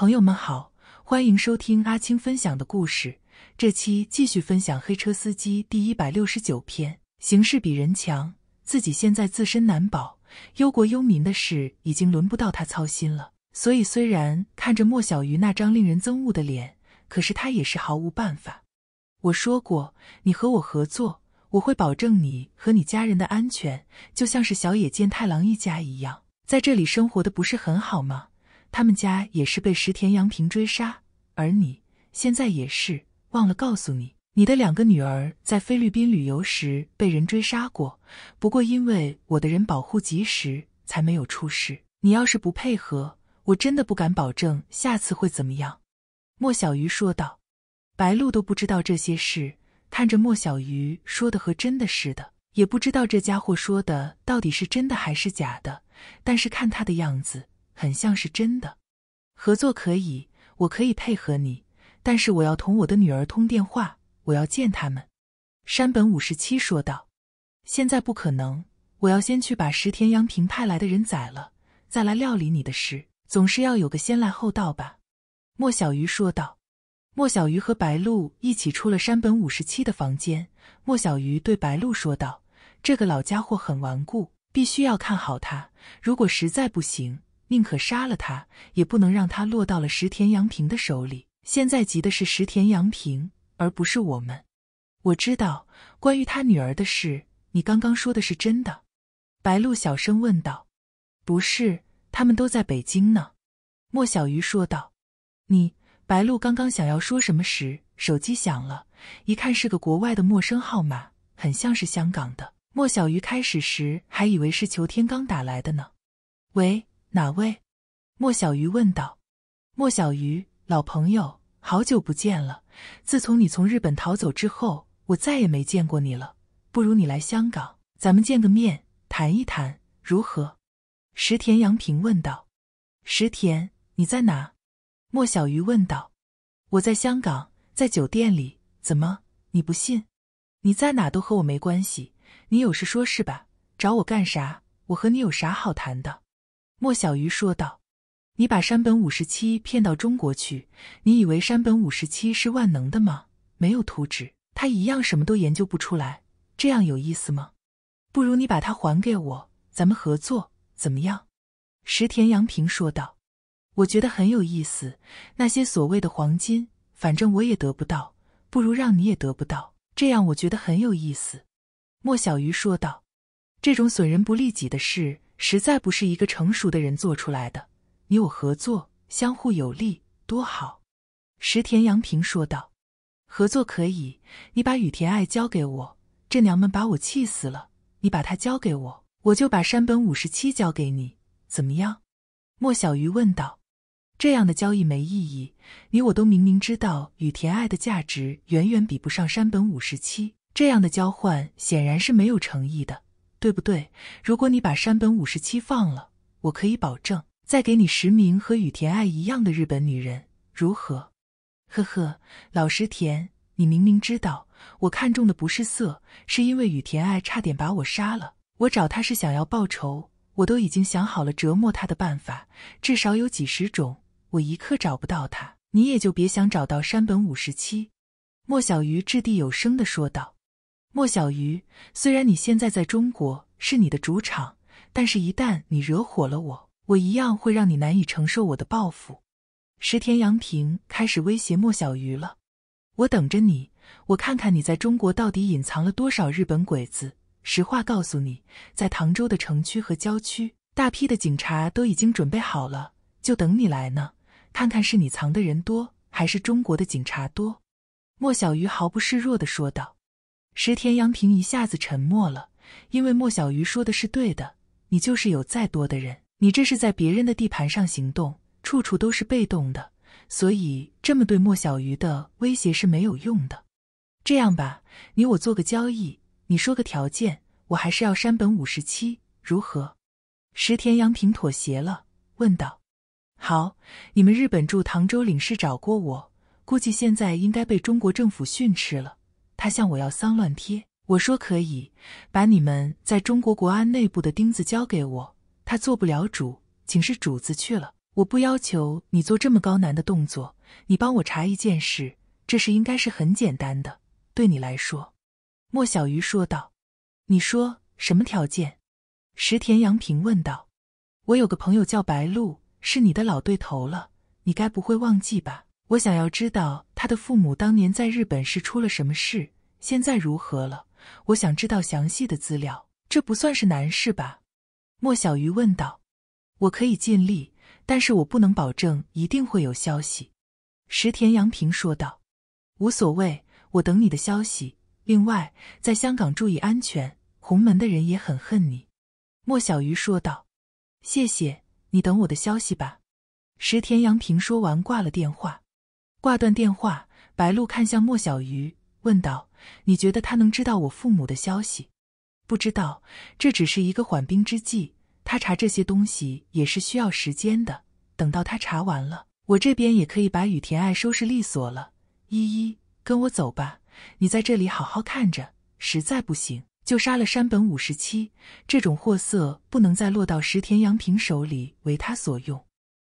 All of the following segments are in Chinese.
朋友们好，欢迎收听阿青分享的故事。这期继续分享《黑车司机》第一百六十九篇。形势比人强，自己现在自身难保，忧国忧民的事已经轮不到他操心了。所以，虽然看着莫小鱼那张令人憎恶的脸，可是他也是毫无办法。我说过，你和我合作，我会保证你和你家人的安全，就像是小野健太郎一家一样，在这里生活的不是很好吗？他们家也是被石田洋平追杀，而你现在也是忘了告诉你，你的两个女儿在菲律宾旅游时被人追杀过，不过因为我的人保护及时，才没有出事。你要是不配合，我真的不敢保证下次会怎么样。”莫小鱼说道。白露都不知道这些事，看着莫小鱼说的和真的似的，也不知道这家伙说的到底是真的还是假的，但是看他的样子。很像是真的，合作可以，我可以配合你，但是我要同我的女儿通电话，我要见他们。”山本五十七说道，“现在不可能，我要先去把石田洋平派来的人宰了，再来料理你的事，总是要有个先来后到吧？”莫小鱼说道。莫小鱼和白露一起出了山本五十七的房间。莫小鱼对白露说道：“这个老家伙很顽固，必须要看好他。如果实在不行。”宁可杀了他，也不能让他落到了石田洋平的手里。现在急的是石田洋平，而不是我们。我知道关于他女儿的事，你刚刚说的是真的。”白露小声问道。“不是，他们都在北京呢。”莫小鱼说道。“你……”白露刚刚想要说什么时，手机响了，一看是个国外的陌生号码，很像是香港的。莫小鱼开始时还以为是裘天刚打来的呢。“喂。”哪位？莫小鱼问道。莫小鱼，老朋友，好久不见了。自从你从日本逃走之后，我再也没见过你了。不如你来香港，咱们见个面，谈一谈，如何？石田洋平问道。石田，你在哪？莫小鱼问道。我在香港，在酒店里。怎么？你不信？你在哪都和我没关系。你有事说事吧？找我干啥？我和你有啥好谈的？莫小鱼说道：“你把山本五十七骗到中国去，你以为山本五十七是万能的吗？没有图纸，他一样什么都研究不出来。这样有意思吗？不如你把它还给我，咱们合作，怎么样？”石田洋平说道：“我觉得很有意思。那些所谓的黄金，反正我也得不到，不如让你也得不到，这样我觉得很有意思。”莫小鱼说道：“这种损人不利己的事。”实在不是一个成熟的人做出来的。你我合作，相互有利，多好。”石田阳平说道，“合作可以，你把雨田爱交给我，这娘们把我气死了。你把她交给我，我就把山本五十七交给你，怎么样？”莫小鱼问道，“这样的交易没意义，你我都明明知道雨田爱的价值远远比不上山本五十七，这样的交换显然是没有诚意的。”对不对？如果你把山本五十七放了，我可以保证再给你十名和雨田爱一样的日本女人，如何？呵呵，老实田，你明明知道我看中的不是色，是因为雨田爱差点把我杀了。我找她是想要报仇，我都已经想好了折磨她的办法，至少有几十种。我一刻找不到她，你也就别想找到山本五十七。”莫小鱼掷地有声地说道。莫小鱼，虽然你现在在中国是你的主场，但是，一旦你惹火了我，我一样会让你难以承受我的报复。石田洋平开始威胁莫小鱼了。我等着你，我看看你在中国到底隐藏了多少日本鬼子。实话告诉你，在唐州的城区和郊区，大批的警察都已经准备好了，就等你来呢。看看是你藏的人多，还是中国的警察多？莫小鱼毫不示弱地说道。石田洋平一下子沉默了，因为莫小鱼说的是对的。你就是有再多的人，你这是在别人的地盘上行动，处处都是被动的，所以这么对莫小鱼的威胁是没有用的。这样吧，你我做个交易，你说个条件，我还是要山本五十七，如何？石田洋平妥协了，问道：“好，你们日本驻唐州领事找过我，估计现在应该被中国政府训斥了。”他向我要丧乱贴，我说可以把你们在中国国安内部的钉子交给我。他做不了主，请示主子去了。我不要求你做这么高难的动作，你帮我查一件事，这事应该是很简单的，对你来说。”莫小鱼说道。“你说什么条件？”石田阳平问道。“我有个朋友叫白露，是你的老对头了，你该不会忘记吧？”我想要知道他的父母当年在日本是出了什么事，现在如何了？我想知道详细的资料，这不算是难事吧？莫小鱼问道。我可以尽力，但是我不能保证一定会有消息。石田洋平说道。无所谓，我等你的消息。另外，在香港注意安全，红门的人也很恨你。莫小鱼说道。谢谢你，等我的消息吧。石田洋平说完挂了电话。挂断电话，白露看向莫小鱼，问道：“你觉得他能知道我父母的消息？”“不知道，这只是一个缓兵之计。他查这些东西也是需要时间的。等到他查完了，我这边也可以把雨田爱收拾利索了。”“依依，跟我走吧。你在这里好好看着，实在不行就杀了山本五十七。这种货色不能再落到石田洋平手里，为他所用。”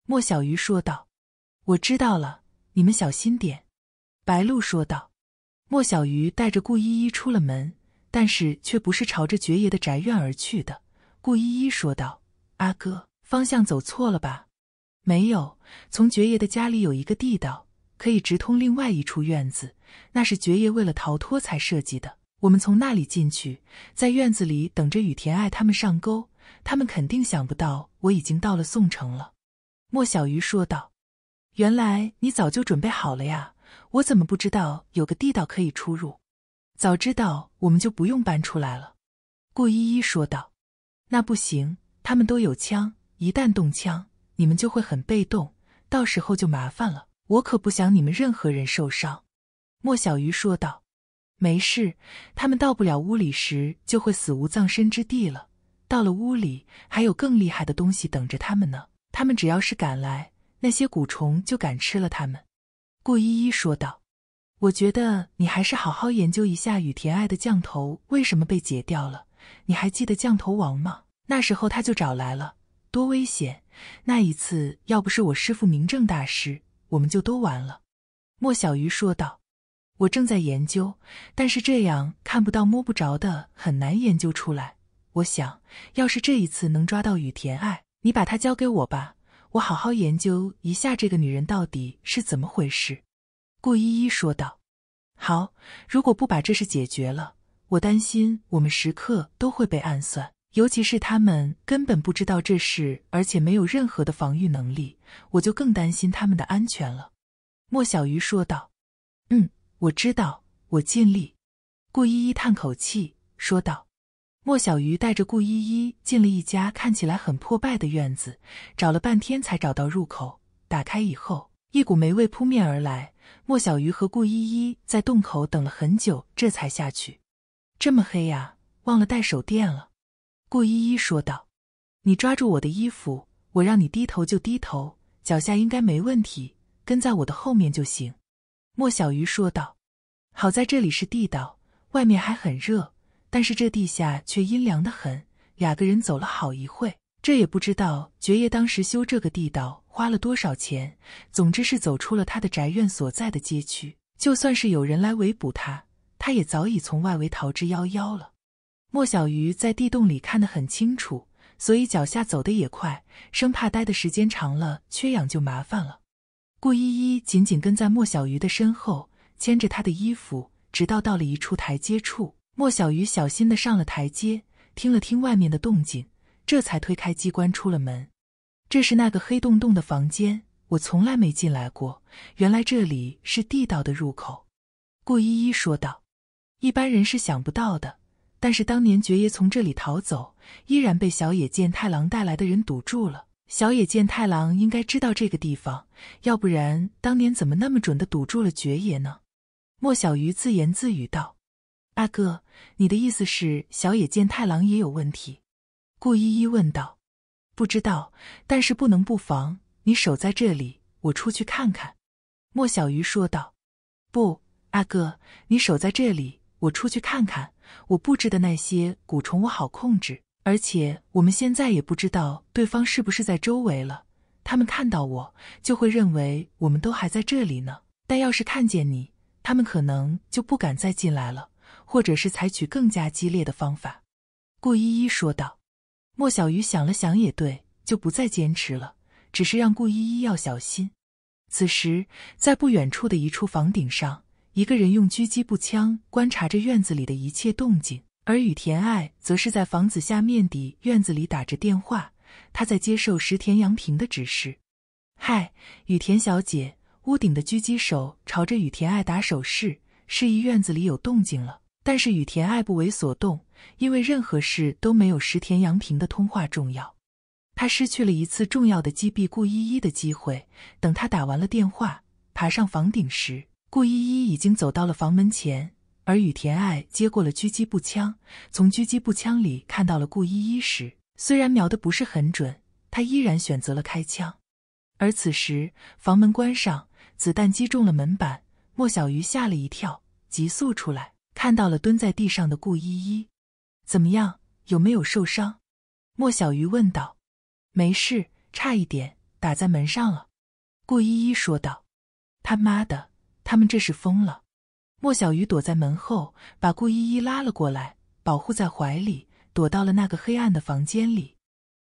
莫小鱼说道。“我知道了。”你们小心点，白鹿说道。莫小鱼带着顾依依出了门，但是却不是朝着爵爷的宅院而去的。顾依依说道：“阿哥，方向走错了吧？”“没有，从爵爷的家里有一个地道，可以直通另外一处院子，那是爵爷为了逃脱才设计的。我们从那里进去，在院子里等着雨田爱他们上钩，他们肯定想不到我已经到了宋城了。”莫小鱼说道。原来你早就准备好了呀！我怎么不知道有个地道可以出入？早知道我们就不用搬出来了。”顾依依说道。“那不行，他们都有枪，一旦动枪，你们就会很被动，到时候就麻烦了。我可不想你们任何人受伤。”莫小鱼说道。“没事，他们到不了屋里时，就会死无葬身之地了。到了屋里，还有更厉害的东西等着他们呢。他们只要是敢来……”那些蛊虫就敢吃了他们，顾依依说道：“我觉得你还是好好研究一下雨田爱的降头为什么被解掉了。你还记得降头王吗？那时候他就找来了，多危险！那一次要不是我师父明正大师，我们就都完了。”莫小鱼说道：“我正在研究，但是这样看不到、摸不着的，很难研究出来。我想要是这一次能抓到雨田爱，你把它交给我吧。”我好好研究一下这个女人到底是怎么回事，顾依依说道。好，如果不把这事解决了，我担心我们时刻都会被暗算，尤其是他们根本不知道这事，而且没有任何的防御能力，我就更担心他们的安全了。莫小鱼说道。嗯，我知道，我尽力。顾依依叹口气说道。莫小鱼带着顾依依进了一家看起来很破败的院子，找了半天才找到入口。打开以后，一股霉味扑面而来。莫小鱼和顾依依在洞口等了很久，这才下去。这么黑呀，忘了带手电了。顾依依说道：“你抓住我的衣服，我让你低头就低头，脚下应该没问题，跟在我的后面就行。”莫小鱼说道：“好在这里是地道，外面还很热。”但是这地下却阴凉的很，两个人走了好一会，这也不知道爵爷当时修这个地道花了多少钱。总之是走出了他的宅院所在的街区，就算是有人来围捕他，他也早已从外围逃之夭夭了。莫小鱼在地洞里看得很清楚，所以脚下走的也快，生怕待的时间长了缺氧就麻烦了。顾依依紧紧跟在莫小鱼的身后，牵着他的衣服，直到到了一处台阶处。莫小鱼小心的上了台阶，听了听外面的动静，这才推开机关，出了门。这是那个黑洞洞的房间，我从来没进来过。原来这里是地道的入口，顾依依说道：“一般人是想不到的。但是当年爵爷从这里逃走，依然被小野健太郎带来的人堵住了。小野健太郎应该知道这个地方，要不然当年怎么那么准的堵住了爵爷呢？”莫小鱼自言自语道。阿哥，你的意思是小野健太郎也有问题？顾依依问道。不知道，但是不能不防。你守在这里，我出去看看。”莫小鱼说道。“不，阿哥，你守在这里，我出去看看。我布置的那些蛊虫我好控制，而且我们现在也不知道对方是不是在周围了。他们看到我，就会认为我们都还在这里呢。但要是看见你，他们可能就不敢再进来了。”或者是采取更加激烈的方法，顾依依说道。莫小鱼想了想，也对，就不再坚持了，只是让顾依依要小心。此时，在不远处的一处房顶上，一个人用狙击步枪观察着院子里的一切动静，而雨田爱则是在房子下面的院子里打着电话，他在接受石田洋平的指示。嗨，雨田小姐，屋顶的狙击手朝着雨田爱打手势，示意院子里有动静了。但是雨田爱不为所动，因为任何事都没有石田洋平的通话重要。他失去了一次重要的击毙顾依依的机会。等他打完了电话，爬上房顶时，顾依依已经走到了房门前。而雨田爱接过了狙击步枪，从狙击步枪里看到了顾依依时，虽然瞄的不是很准，他依然选择了开枪。而此时房门关上，子弹击中了门板，莫小鱼吓了一跳，急速出来。看到了蹲在地上的顾依依，怎么样？有没有受伤？莫小鱼问道。没事，差一点打在门上了。顾依依说道。他妈的，他们这是疯了！莫小鱼躲在门后，把顾依依拉了过来，保护在怀里，躲到了那个黑暗的房间里。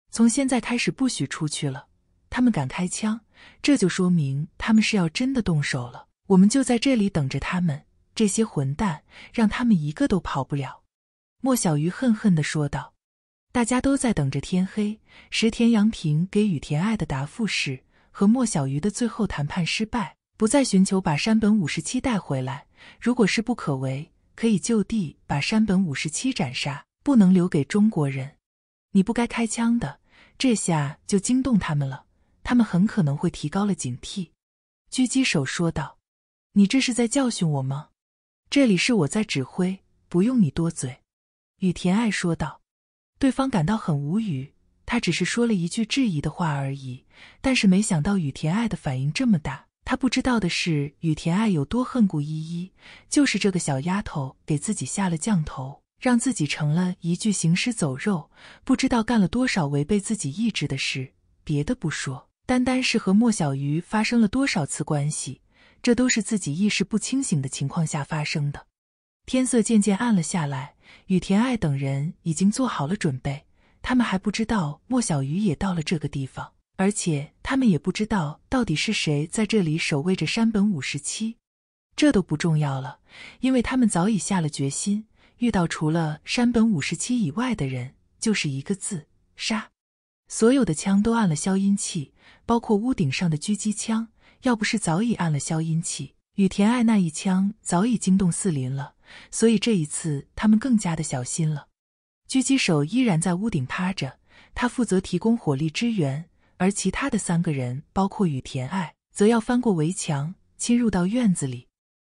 从现在开始不许出去了。他们敢开枪，这就说明他们是要真的动手了。我们就在这里等着他们。这些混蛋，让他们一个都跑不了！莫小鱼恨恨地说道。大家都在等着天黑。石田洋平给羽田爱的答复是：和莫小鱼的最后谈判失败，不再寻求把山本五十七带回来。如果是不可为，可以就地把山本五十七斩杀，不能留给中国人。你不该开枪的，这下就惊动他们了，他们很可能会提高了警惕。狙击手说道：“你这是在教训我吗？”这里是我在指挥，不用你多嘴。”雨田爱说道。对方感到很无语，他只是说了一句质疑的话而已，但是没想到雨田爱的反应这么大。他不知道的是，雨田爱有多恨顾依依，就是这个小丫头给自己下了降头，让自己成了一具行尸走肉，不知道干了多少违背自己意志的事。别的不说，单单是和莫小鱼发生了多少次关系。这都是自己意识不清醒的情况下发生的。天色渐渐暗了下来，雨田爱等人已经做好了准备。他们还不知道莫小鱼也到了这个地方，而且他们也不知道到底是谁在这里守卫着山本五十七。这都不重要了，因为他们早已下了决心，遇到除了山本五十七以外的人，就是一个字——杀。所有的枪都按了消音器，包括屋顶上的狙击枪。要不是早已按了消音器，雨田爱那一枪早已惊动四邻了。所以这一次，他们更加的小心了。狙击手依然在屋顶趴着，他负责提供火力支援，而其他的三个人，包括雨田爱，则要翻过围墙，侵入到院子里。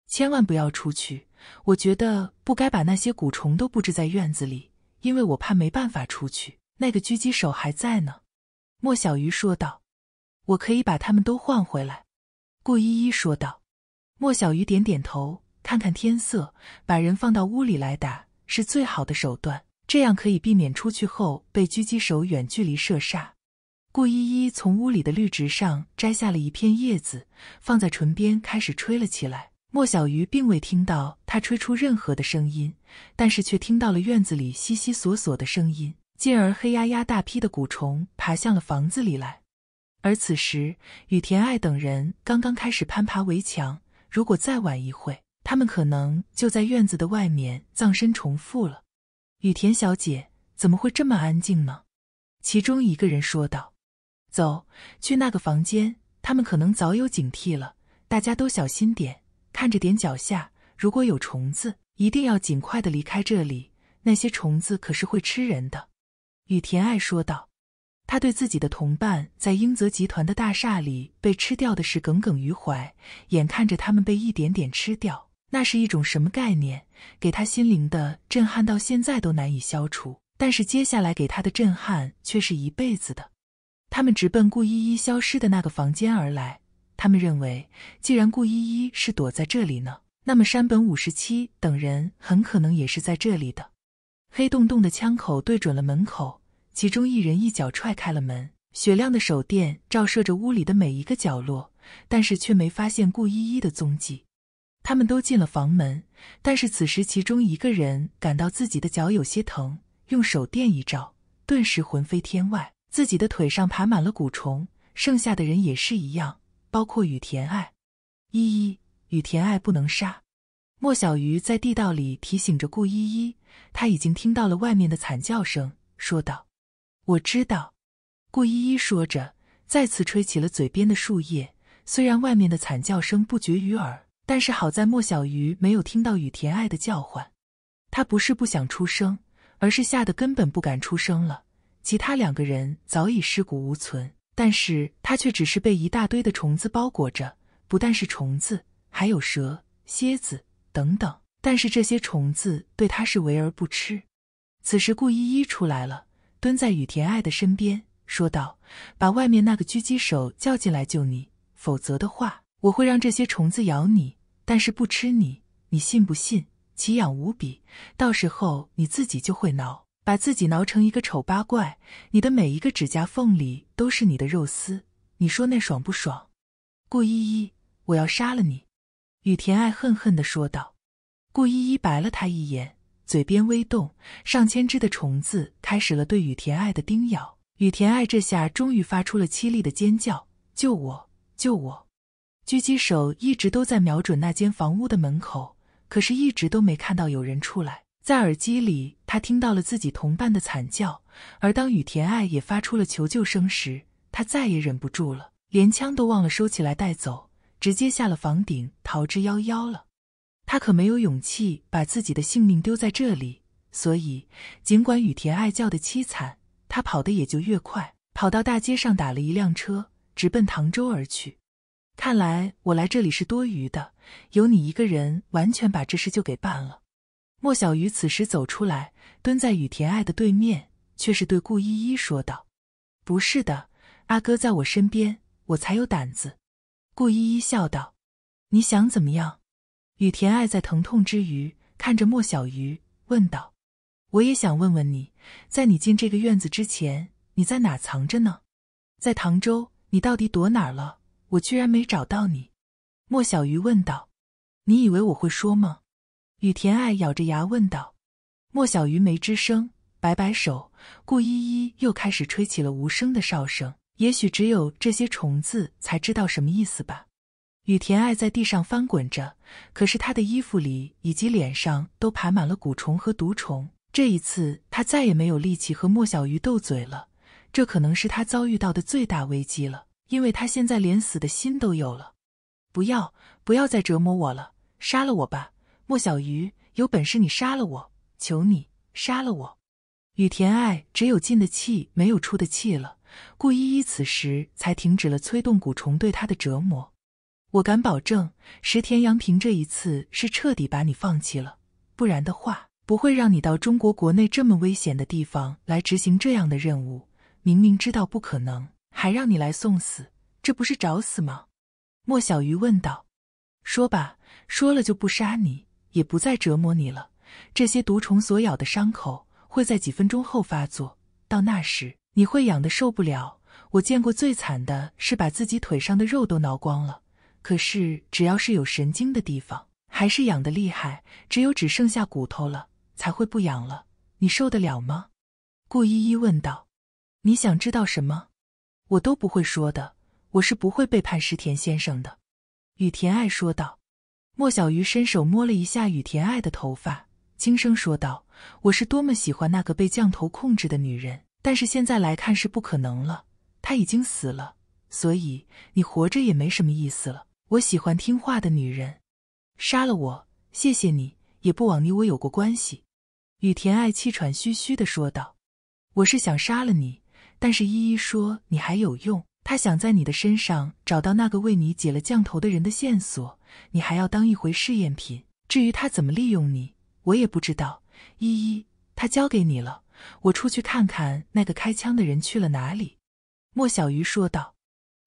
千万不要出去！我觉得不该把那些蛊虫都布置在院子里，因为我怕没办法出去。那个狙击手还在呢。”莫小鱼说道，“我可以把他们都换回来。”顾依依说道：“莫小鱼点点头，看看天色，把人放到屋里来打是最好的手段，这样可以避免出去后被狙击手远距离射杀。”顾依依从屋里的绿植上摘下了一片叶子，放在唇边开始吹了起来。莫小鱼并未听到他吹出任何的声音，但是却听到了院子里悉悉索索的声音，进而黑压压大批的蛊虫爬向了房子里来。而此时，雨田爱等人刚刚开始攀爬围墙。如果再晚一会，他们可能就在院子的外面葬身重复了。雨田小姐怎么会这么安静呢？其中一个人说道：“走去那个房间，他们可能早有警惕了。大家都小心点，看着点脚下，如果有虫子，一定要尽快的离开这里。那些虫子可是会吃人的。”雨田爱说道。他对自己的同伴在英泽集团的大厦里被吃掉的事耿耿于怀，眼看着他们被一点点吃掉，那是一种什么概念？给他心灵的震撼到现在都难以消除。但是接下来给他的震撼却是一辈子的。他们直奔顾依依消失的那个房间而来。他们认为，既然顾依依是躲在这里呢，那么山本五十七等人很可能也是在这里的。黑洞洞的枪口对准了门口。其中一人一脚踹开了门，雪亮的手电照射着屋里的每一个角落，但是却没发现顾依依的踪迹。他们都进了房门，但是此时其中一个人感到自己的脚有些疼，用手电一照，顿时魂飞天外，自己的腿上爬满了蛊虫。剩下的人也是一样，包括雨田爱。依依，雨田爱不能杀。莫小鱼在地道里提醒着顾依依，他已经听到了外面的惨叫声，说道。我知道，顾依依说着，再次吹起了嘴边的树叶。虽然外面的惨叫声不绝于耳，但是好在莫小鱼没有听到雨田爱的叫唤。他不是不想出声，而是吓得根本不敢出声了。其他两个人早已尸骨无存，但是他却只是被一大堆的虫子包裹着，不但是虫子，还有蛇、蝎子等等。但是这些虫子对他是为而不吃。此时，顾依依出来了。蹲在雨田爱的身边，说道：“把外面那个狙击手叫进来救你，否则的话，我会让这些虫子咬你，但是不吃你。你信不信？奇痒无比，到时候你自己就会挠，把自己挠成一个丑八怪。你的每一个指甲缝里都是你的肉丝。你说那爽不爽？”顾依依，我要杀了你！”雨田爱恨恨地说道。顾依依白了他一眼。嘴边微动，上千只的虫子开始了对雨田爱的叮咬。雨田爱这下终于发出了凄厉的尖叫：“救我！救我！”狙击手一直都在瞄准那间房屋的门口，可是一直都没看到有人出来。在耳机里，他听到了自己同伴的惨叫，而当雨田爱也发出了求救声时，他再也忍不住了，连枪都忘了收起来带走，直接下了房顶逃之夭夭了。他可没有勇气把自己的性命丢在这里，所以尽管雨田爱叫的凄惨，他跑得也就越快，跑到大街上打了一辆车，直奔唐州而去。看来我来这里是多余的，有你一个人完全把这事就给办了。莫小鱼此时走出来，蹲在雨田爱的对面，却是对顾依依说道：“不是的，阿哥在我身边，我才有胆子。”顾依依笑道：“你想怎么样？”雨田爱在疼痛之余，看着莫小鱼问道：“我也想问问你，在你进这个院子之前，你在哪藏着呢？在唐州，你到底躲哪儿了？我居然没找到你。”莫小鱼问道：“你以为我会说吗？”雨田爱咬着牙问道。莫小鱼没吱声，摆摆手。顾依依又开始吹起了无声的哨声。也许只有这些虫子才知道什么意思吧。雨田爱在地上翻滚着，可是他的衣服里以及脸上都爬满了蛊虫和毒虫。这一次，他再也没有力气和莫小鱼斗嘴了。这可能是他遭遇到的最大危机了，因为他现在连死的心都有了。不要，不要再折磨我了，杀了我吧，莫小鱼，有本事你杀了我，求你杀了我。雨田爱只有进的气，没有出的气了。顾依依此时才停止了催动蛊虫对他的折磨。我敢保证，石田洋平这一次是彻底把你放弃了，不然的话，不会让你到中国国内这么危险的地方来执行这样的任务。明明知道不可能，还让你来送死，这不是找死吗？莫小鱼问道。说吧，说了就不杀你，也不再折磨你了。这些毒虫所咬的伤口会在几分钟后发作，到那时你会痒的受不了。我见过最惨的是把自己腿上的肉都挠光了。可是只要是有神经的地方，还是痒的厉害。只有只剩下骨头了，才会不痒了。你受得了吗？顾依依问道。你想知道什么？我都不会说的。我是不会背叛石田先生的。”雨田爱说道。莫小鱼伸手摸了一下雨田爱的头发，轻声说道：“我是多么喜欢那个被降头控制的女人，但是现在来看是不可能了。她已经死了，所以你活着也没什么意思了。”我喜欢听话的女人，杀了我，谢谢你，也不枉你我有过关系。”雨田爱气喘吁吁地说道，“我是想杀了你，但是依依说你还有用，她想在你的身上找到那个为你解了降头的人的线索，你还要当一回试验品。至于他怎么利用你，我也不知道。依依，他交给你了。我出去看看那个开枪的人去了哪里。”莫小鱼说道。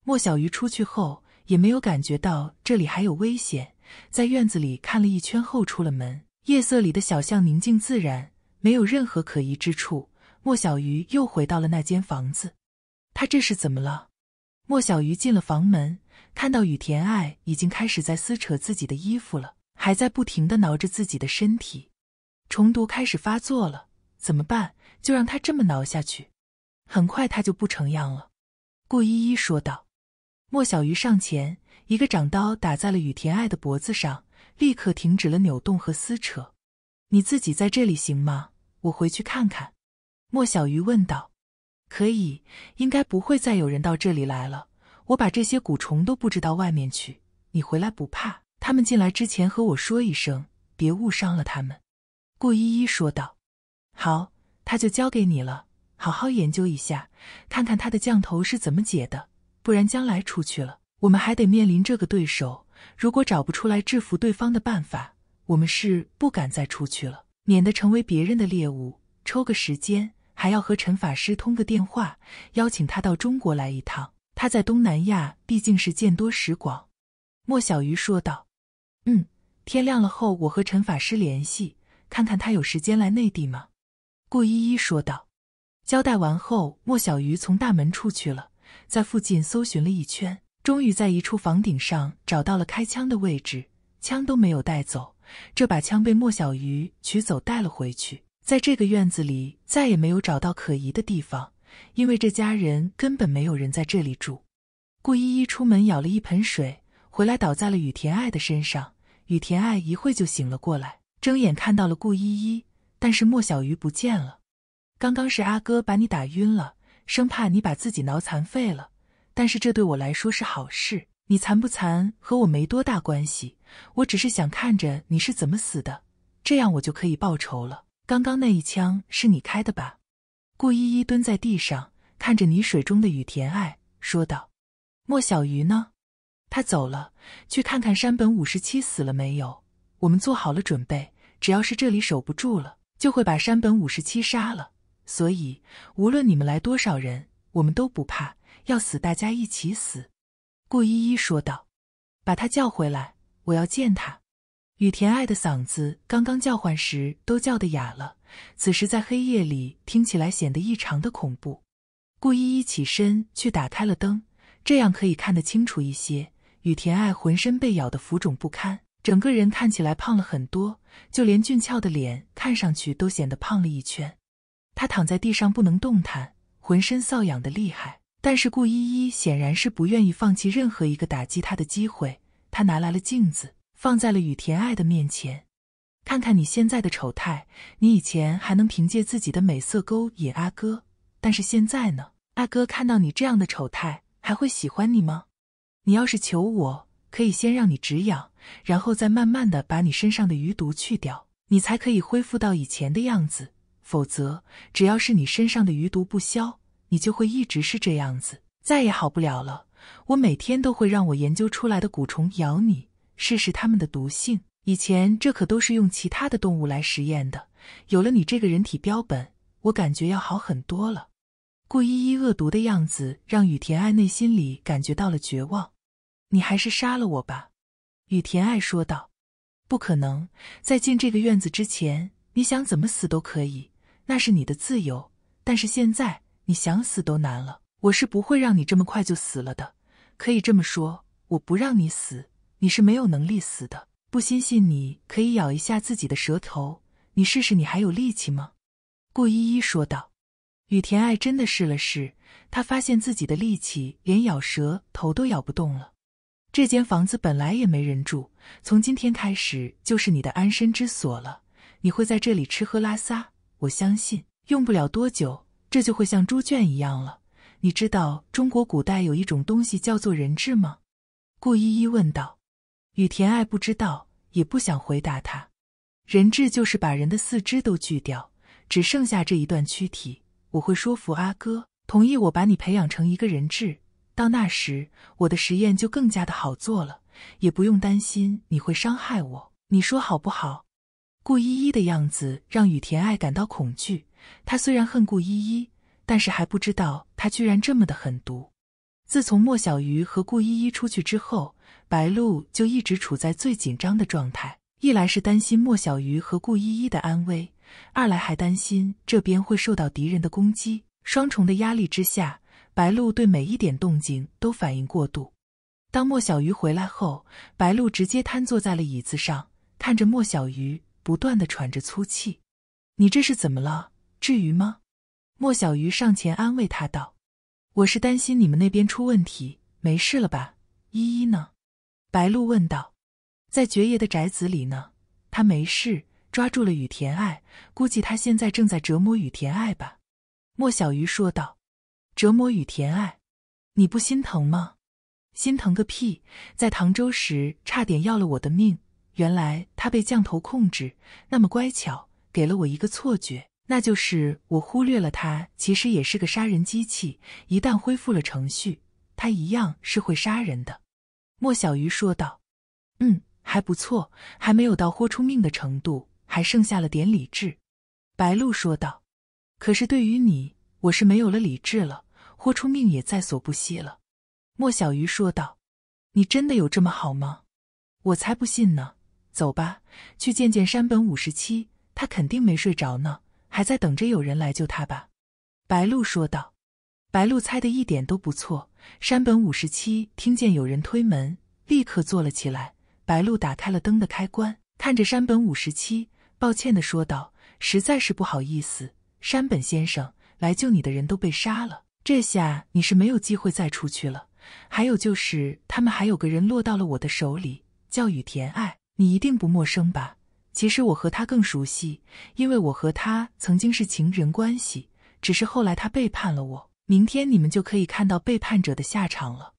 莫小鱼出去后。也没有感觉到这里还有危险，在院子里看了一圈后，出了门。夜色里的小巷宁静自然，没有任何可疑之处。莫小鱼又回到了那间房子，他这是怎么了？莫小鱼进了房门，看到雨田爱已经开始在撕扯自己的衣服了，还在不停的挠着自己的身体，虫毒开始发作了，怎么办？就让他这么挠下去，很快他就不成样了。顾依依说道。莫小鱼上前，一个掌刀打在了雨田爱的脖子上，立刻停止了扭动和撕扯。你自己在这里行吗？我回去看看。莫小鱼问道。可以，应该不会再有人到这里来了。我把这些蛊虫都布置到外面去，你回来不怕他们进来之前和我说一声，别误伤了他们。顾依依说道。好，他就交给你了，好好研究一下，看看他的降头是怎么解的。不然将来出去了，我们还得面临这个对手。如果找不出来制服对方的办法，我们是不敢再出去了，免得成为别人的猎物。抽个时间还要和陈法师通个电话，邀请他到中国来一趟。他在东南亚毕竟是见多识广。”莫小鱼说道。“嗯，天亮了后，我和陈法师联系，看看他有时间来内地吗？”顾依依说道。交代完后，莫小鱼从大门出去了。在附近搜寻了一圈，终于在一处房顶上找到了开枪的位置，枪都没有带走，这把枪被莫小鱼取走带了回去。在这个院子里再也没有找到可疑的地方，因为这家人根本没有人在这里住。顾依依出门舀了一盆水回来，倒在了雨田爱的身上。雨田爱一会就醒了过来，睁眼看到了顾依依，但是莫小鱼不见了。刚刚是阿哥把你打晕了。生怕你把自己挠残废了，但是这对我来说是好事。你残不残和我没多大关系，我只是想看着你是怎么死的，这样我就可以报仇了。刚刚那一枪是你开的吧？顾依依蹲在地上，看着泥水中的雨田爱，说道：“莫小鱼呢？他走了，去看看山本五十七死了没有。我们做好了准备，只要是这里守不住了，就会把山本五十七杀了。”所以，无论你们来多少人，我们都不怕。要死，大家一起死。”顾依依说道，“把他叫回来，我要见他。”雨田爱的嗓子刚刚叫唤时都叫得哑了，此时在黑夜里听起来显得异常的恐怖。顾依依起身去打开了灯，这样可以看得清楚一些。雨田爱浑身被咬得浮肿不堪，整个人看起来胖了很多，就连俊俏的脸看上去都显得胖了一圈。他躺在地上不能动弹，浑身瘙痒的厉害。但是顾依依显然是不愿意放弃任何一个打击他的机会。她拿来了镜子，放在了雨田爱的面前，看看你现在的丑态。你以前还能凭借自己的美色勾引阿哥，但是现在呢？阿哥看到你这样的丑态，还会喜欢你吗？你要是求我，可以先让你止痒，然后再慢慢的把你身上的余毒去掉，你才可以恢复到以前的样子。否则，只要是你身上的余毒不消，你就会一直是这样子，再也好不了了。我每天都会让我研究出来的蛊虫咬你，试试它们的毒性。以前这可都是用其他的动物来实验的，有了你这个人体标本，我感觉要好很多了。顾依依恶毒的样子让雨田爱内心里感觉到了绝望。你还是杀了我吧，雨田爱说道。不可能，在进这个院子之前，你想怎么死都可以。那是你的自由，但是现在你想死都难了。我是不会让你这么快就死了的。可以这么说，我不让你死，你是没有能力死的。不信，你可以咬一下自己的舌头，你试试，你还有力气吗？顾依依说道。雨田爱真的试了试，他发现自己的力气连咬舌头都咬不动了。这间房子本来也没人住，从今天开始就是你的安身之所了。你会在这里吃喝拉撒。我相信用不了多久，这就会像猪圈一样了。你知道中国古代有一种东西叫做人质吗？顾依依问道。雨田爱不知道，也不想回答他。人质就是把人的四肢都锯掉，只剩下这一段躯体。我会说服阿哥同意我把你培养成一个人质，到那时我的实验就更加的好做了，也不用担心你会伤害我。你说好不好？顾依依的样子让雨田爱感到恐惧。他虽然恨顾依依，但是还不知道她居然这么的狠毒。自从莫小鱼和顾依依出去之后，白露就一直处在最紧张的状态。一来是担心莫小鱼和顾依依的安危，二来还担心这边会受到敌人的攻击。双重的压力之下，白露对每一点动静都反应过度。当莫小鱼回来后，白露直接瘫坐在了椅子上，看着莫小鱼。不断的喘着粗气，你这是怎么了？至于吗？莫小鱼上前安慰他道：“我是担心你们那边出问题，没事了吧？”依依呢？白露问道。“在爵爷的宅子里呢，他没事，抓住了雨田爱，估计他现在正在折磨雨田爱吧。”莫小鱼说道。“折磨雨田爱，你不心疼吗？心疼个屁！在唐州时差点要了我的命。”原来他被降头控制，那么乖巧，给了我一个错觉，那就是我忽略了他其实也是个杀人机器。一旦恢复了程序，他一样是会杀人的。”莫小鱼说道。“嗯，还不错，还没有到豁出命的程度，还剩下了点理智。”白露说道。“可是对于你，我是没有了理智了，豁出命也在所不惜了。”莫小鱼说道。“你真的有这么好吗？我才不信呢。”走吧，去见见山本五十七，他肯定没睡着呢，还在等着有人来救他吧。”白露说道。白露猜的一点都不错。山本五十七听见有人推门，立刻坐了起来。白露打开了灯的开关，看着山本五十七，抱歉的说道：“实在是不好意思，山本先生，来救你的人都被杀了，这下你是没有机会再出去了。还有就是，他们还有个人落到了我的手里，叫雨田爱。”你一定不陌生吧？其实我和他更熟悉，因为我和他曾经是情人关系，只是后来他背叛了我。明天你们就可以看到背叛者的下场了。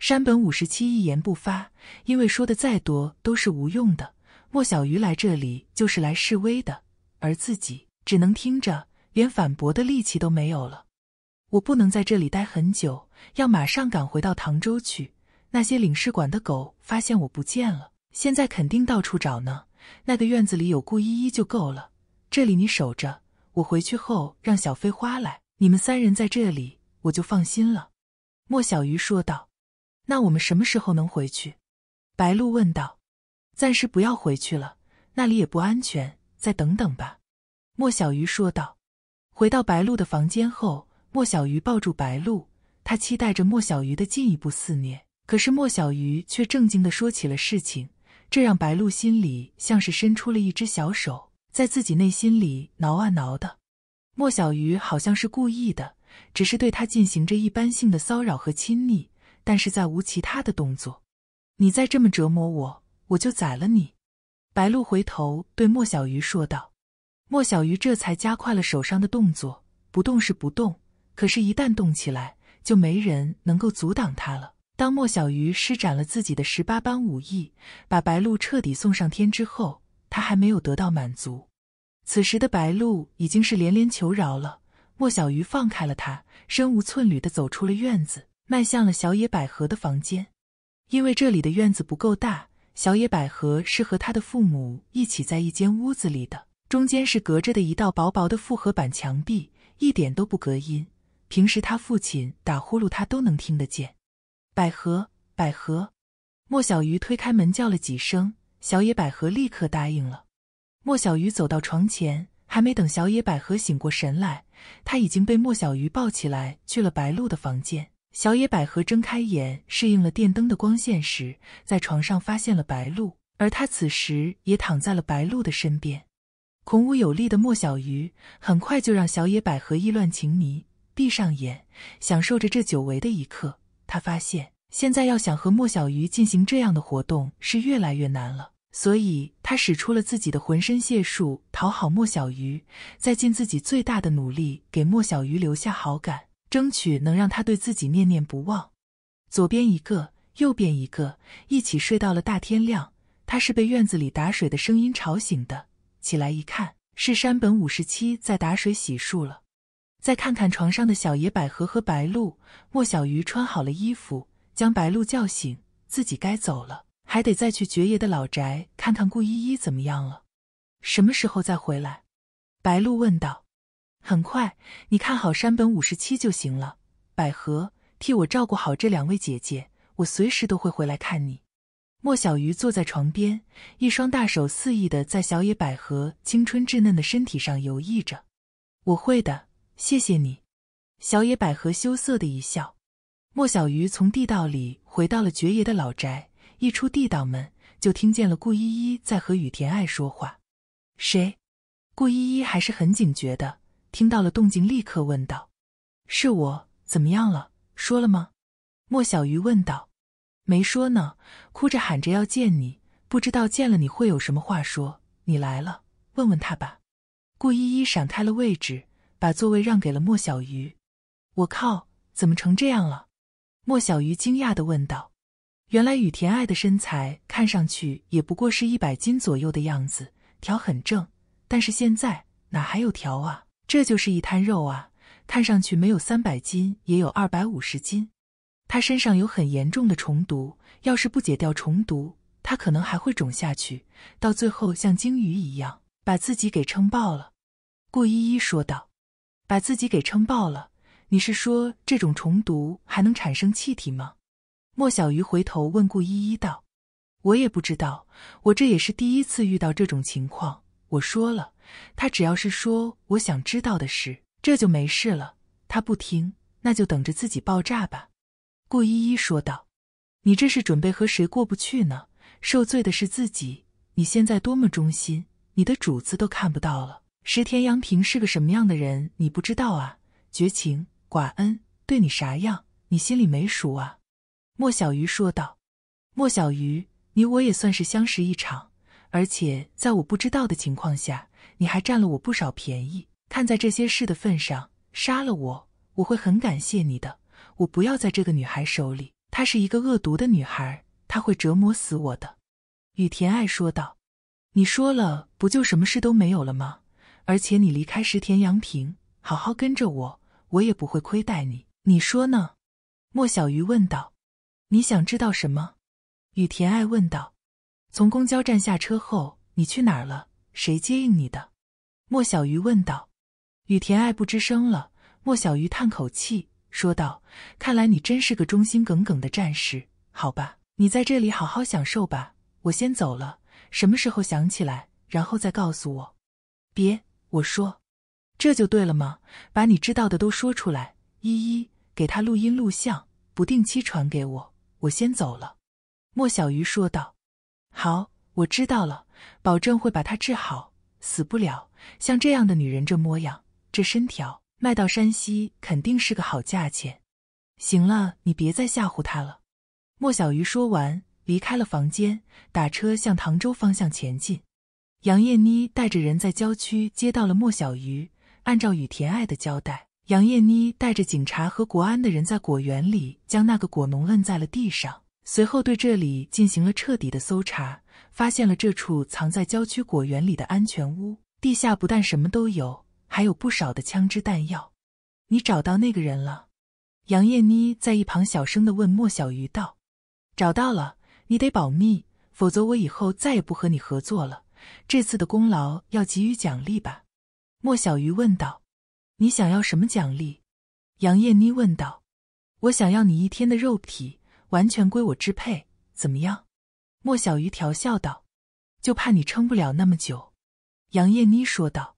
山本五十七一言不发，因为说的再多都是无用的。莫小鱼来这里就是来示威的，而自己只能听着，连反驳的力气都没有了。我不能在这里待很久，要马上赶回到唐州去。那些领事馆的狗发现我不见了。现在肯定到处找呢，那个院子里有顾依依就够了。这里你守着，我回去后让小飞花来，你们三人在这里，我就放心了。”莫小鱼说道。“那我们什么时候能回去？”白露问道。“暂时不要回去了，那里也不安全，再等等吧。”莫小鱼说道。回到白露的房间后，莫小鱼抱住白露，他期待着莫小鱼的进一步肆虐，可是莫小鱼却正经的说起了事情。这让白露心里像是伸出了一只小手，在自己内心里挠啊挠的。莫小鱼好像是故意的，只是对他进行着一般性的骚扰和亲昵，但是再无其他的动作。你再这么折磨我，我就宰了你！白露回头对莫小鱼说道。莫小鱼这才加快了手上的动作，不动是不动，可是，一旦动起来，就没人能够阻挡他了。当莫小鱼施展了自己的十八般武艺，把白鹿彻底送上天之后，他还没有得到满足。此时的白鹿已经是连连求饶了。莫小鱼放开了他，身无寸缕的走出了院子，迈向了小野百合的房间。因为这里的院子不够大，小野百合是和他的父母一起在一间屋子里的，中间是隔着的一道薄薄的复合板墙壁，一点都不隔音。平时他父亲打呼噜，他都能听得见。百合，百合，莫小鱼推开门叫了几声，小野百合立刻答应了。莫小鱼走到床前，还没等小野百合醒过神来，她已经被莫小鱼抱起来去了白鹿的房间。小野百合睁开眼，适应了电灯的光线时，在床上发现了白鹿，而他此时也躺在了白鹿的身边。孔武有力的莫小鱼很快就让小野百合意乱情迷，闭上眼，享受着这久违的一刻。他发现现在要想和莫小鱼进行这样的活动是越来越难了，所以他使出了自己的浑身解数讨好莫小鱼，再尽自己最大的努力给莫小鱼留下好感，争取能让他对自己念念不忘。左边一个，右边一个，一起睡到了大天亮。他是被院子里打水的声音吵醒的，起来一看是山本五十七在打水洗漱了。再看看床上的小野百合和白露，莫小鱼穿好了衣服，将白露叫醒，自己该走了，还得再去爵爷的老宅看看顾依依怎么样了，什么时候再回来？白露问道。很快，你看好山本五十七就行了。百合，替我照顾好这两位姐姐，我随时都会回来看你。莫小鱼坐在床边，一双大手肆意的在小野百合青春稚嫩的身体上游弋着。我会的。谢谢你，小野百合羞涩的一笑。莫小鱼从地道里回到了爵爷的老宅，一出地道门就听见了顾依依在和雨田爱说话。谁？顾依依还是很警觉的，听到了动静，立刻问道：“是我，怎么样了？说了吗？”莫小鱼问道：“没说呢，哭着喊着要见你，不知道见了你会有什么话说。你来了，问问他吧。”顾依依闪开了位置。把座位让给了莫小鱼，我靠，怎么成这样了？莫小鱼惊讶地问道。原来雨田爱的身材看上去也不过是一百斤左右的样子，条很正，但是现在哪还有条啊？这就是一滩肉啊！看上去没有三百斤，也有二百五十斤。他身上有很严重的虫毒，要是不解掉虫毒，他可能还会肿下去，到最后像鲸鱼一样把自己给撑爆了。顾依依说道。把自己给撑爆了！你是说这种虫毒还能产生气体吗？莫小鱼回头问顾依依道：“我也不知道，我这也是第一次遇到这种情况。我说了，他只要是说我想知道的事，这就没事了。他不听，那就等着自己爆炸吧。”顾依依说道：“你这是准备和谁过不去呢？受罪的是自己。你现在多么忠心，你的主子都看不到了。”石田阳平是个什么样的人，你不知道啊？绝情寡恩，对你啥样，你心里没数啊？莫小鱼说道。莫小鱼，你我也算是相识一场，而且在我不知道的情况下，你还占了我不少便宜。看在这些事的份上，杀了我，我会很感谢你的。我不要在这个女孩手里，她是一个恶毒的女孩，她会折磨死我的。雨田爱说道。你说了，不就什么事都没有了吗？而且你离开石田阳平，好好跟着我，我也不会亏待你。你说呢？”莫小鱼问道。“你想知道什么？”雨田爱问道。“从公交站下车后，你去哪儿了？谁接应你的？”莫小鱼问道。雨田爱不吱声了。莫小鱼叹口气说道：“看来你真是个忠心耿耿的战士。好吧，你在这里好好享受吧，我先走了。什么时候想起来，然后再告诉我。”别。我说：“这就对了吗？把你知道的都说出来，一一给他录音录像，不定期传给我。我先走了。”莫小鱼说道：“好，我知道了，保证会把她治好，死不了。像这样的女人，这模样，这身条，卖到山西肯定是个好价钱。行了，你别再吓唬她了。”莫小鱼说完，离开了房间，打车向唐州方向前进。杨艳妮带着人在郊区接到了莫小鱼。按照雨田爱的交代，杨艳妮带着警察和国安的人在果园里将那个果农摁在了地上，随后对这里进行了彻底的搜查，发现了这处藏在郊区果园里的安全屋。地下不但什么都有，还有不少的枪支弹药。你找到那个人了？杨艳妮在一旁小声地问莫小鱼道：“找到了，你得保密，否则我以后再也不和你合作了。”这次的功劳要给予奖励吧？莫小鱼问道。你想要什么奖励？杨艳妮问道。我想要你一天的肉体完全归我支配，怎么样？莫小鱼调笑道。就怕你撑不了那么久。杨艳妮说道。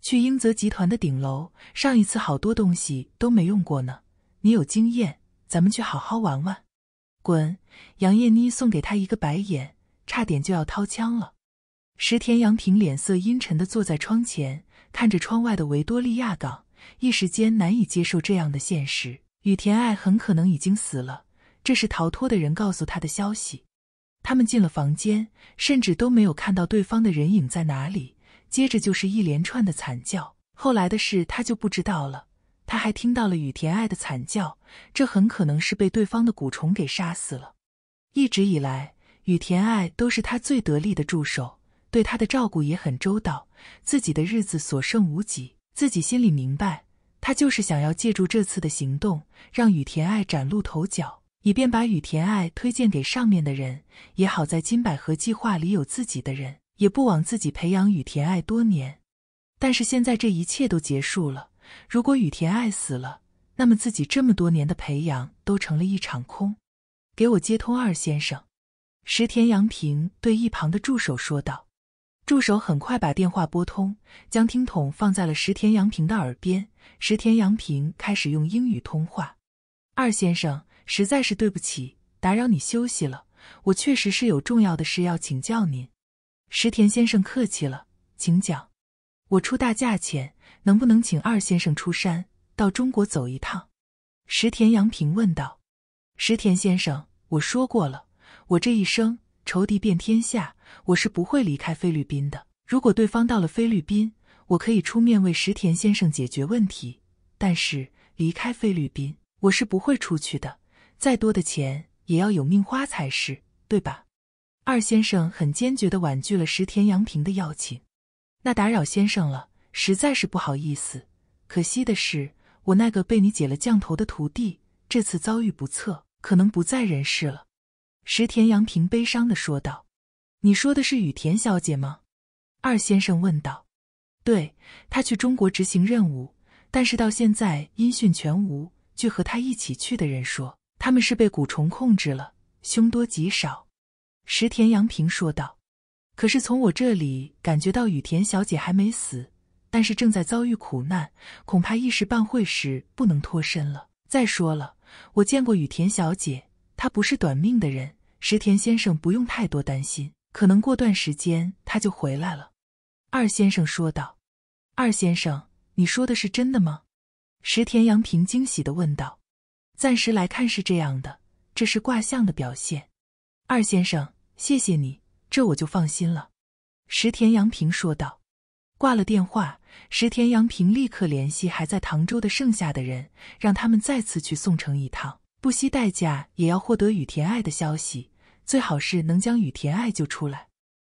去英泽集团的顶楼上一次，好多东西都没用过呢。你有经验，咱们去好好玩玩。滚！杨艳妮送给他一个白眼，差点就要掏枪了。石田洋平脸色阴沉地坐在窗前，看着窗外的维多利亚港，一时间难以接受这样的现实。羽田爱很可能已经死了，这是逃脱的人告诉他的消息。他们进了房间，甚至都没有看到对方的人影在哪里。接着就是一连串的惨叫，后来的事他就不知道了。他还听到了羽田爱的惨叫，这很可能是被对方的蛊虫给杀死了。一直以来，羽田爱都是他最得力的助手。对他的照顾也很周到，自己的日子所剩无几，自己心里明白，他就是想要借助这次的行动，让雨田爱崭露头角，以便把雨田爱推荐给上面的人，也好在金百合计划里有自己的人，也不枉自己培养雨田爱多年。但是现在这一切都结束了，如果雨田爱死了，那么自己这么多年的培养都成了一场空。给我接通二先生，石田阳平对一旁的助手说道。助手很快把电话拨通，将听筒放在了石田洋平的耳边。石田洋平开始用英语通话：“二先生，实在是对不起，打扰你休息了。我确实是有重要的事要请教您。”石田先生客气了，请讲。我出大价钱，能不能请二先生出山，到中国走一趟？”石田洋平问道。“石田先生，我说过了，我这一生……”仇敌遍天下，我是不会离开菲律宾的。如果对方到了菲律宾，我可以出面为石田先生解决问题。但是离开菲律宾，我是不会出去的。再多的钱也要有命花才是，对吧？二先生很坚决的婉拒了石田洋平的邀请。那打扰先生了，实在是不好意思。可惜的是，我那个被你解了降头的徒弟，这次遭遇不测，可能不在人世了。石田洋平悲伤的说道：“你说的是雨田小姐吗？”二先生问道。“对，她去中国执行任务，但是到现在音讯全无。据和她一起去的人说，他们是被蛊虫控制了，凶多吉少。”石田洋平说道。“可是从我这里感觉到雨田小姐还没死，但是正在遭遇苦难，恐怕一时半会时是不能脱身了。再说了，我见过雨田小姐。”他不是短命的人，石田先生不用太多担心，可能过段时间他就回来了。”二先生说道。“二先生，你说的是真的吗？”石田阳平惊喜的问道。“暂时来看是这样的，这是卦象的表现。”二先生，谢谢你，这我就放心了。”石田阳平说道。挂了电话，石田阳平立刻联系还在唐州的剩下的人，让他们再次去宋城一趟。不惜代价也要获得雨田爱的消息，最好是能将雨田爱救出来。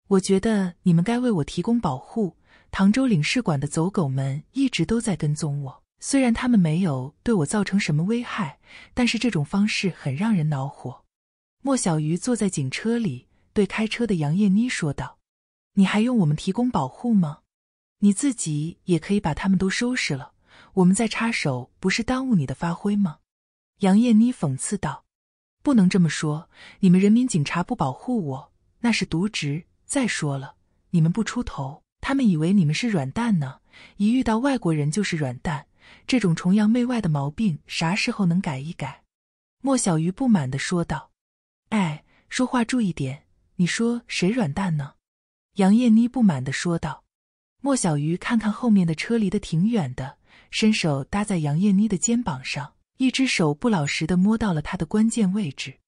我觉得你们该为我提供保护。唐州领事馆的走狗们一直都在跟踪我，虽然他们没有对我造成什么危害，但是这种方式很让人恼火。莫小鱼坐在警车里，对开车的杨艳妮说道：“你还用我们提供保护吗？你自己也可以把他们都收拾了，我们再插手，不是耽误你的发挥吗？”杨艳妮讽刺道：“不能这么说，你们人民警察不保护我，那是渎职。再说了，你们不出头，他们以为你们是软蛋呢。一遇到外国人就是软蛋，这种崇洋媚外的毛病，啥时候能改一改？”莫小鱼不满的说道：“哎，说话注意点，你说谁软蛋呢？”杨艳妮不满的说道。莫小鱼看看后面的车离得挺远的，伸手搭在杨艳妮的肩膀上。一只手不老实的摸到了他的关键位置，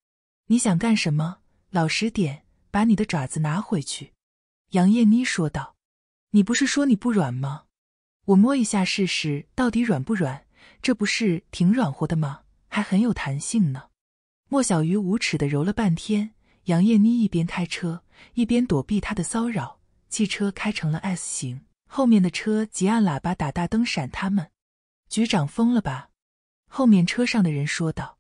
你想干什么？老实点，把你的爪子拿回去。”杨艳妮说道，“你不是说你不软吗？我摸一下试试，到底软不软？这不是挺软和的吗？还很有弹性呢。”莫小鱼无耻的揉了半天。杨艳妮一边开车一边躲避他的骚扰，汽车开成了 S 型，后面的车急按喇叭、打大灯闪他们。局长疯了吧？后面车上的人说道：“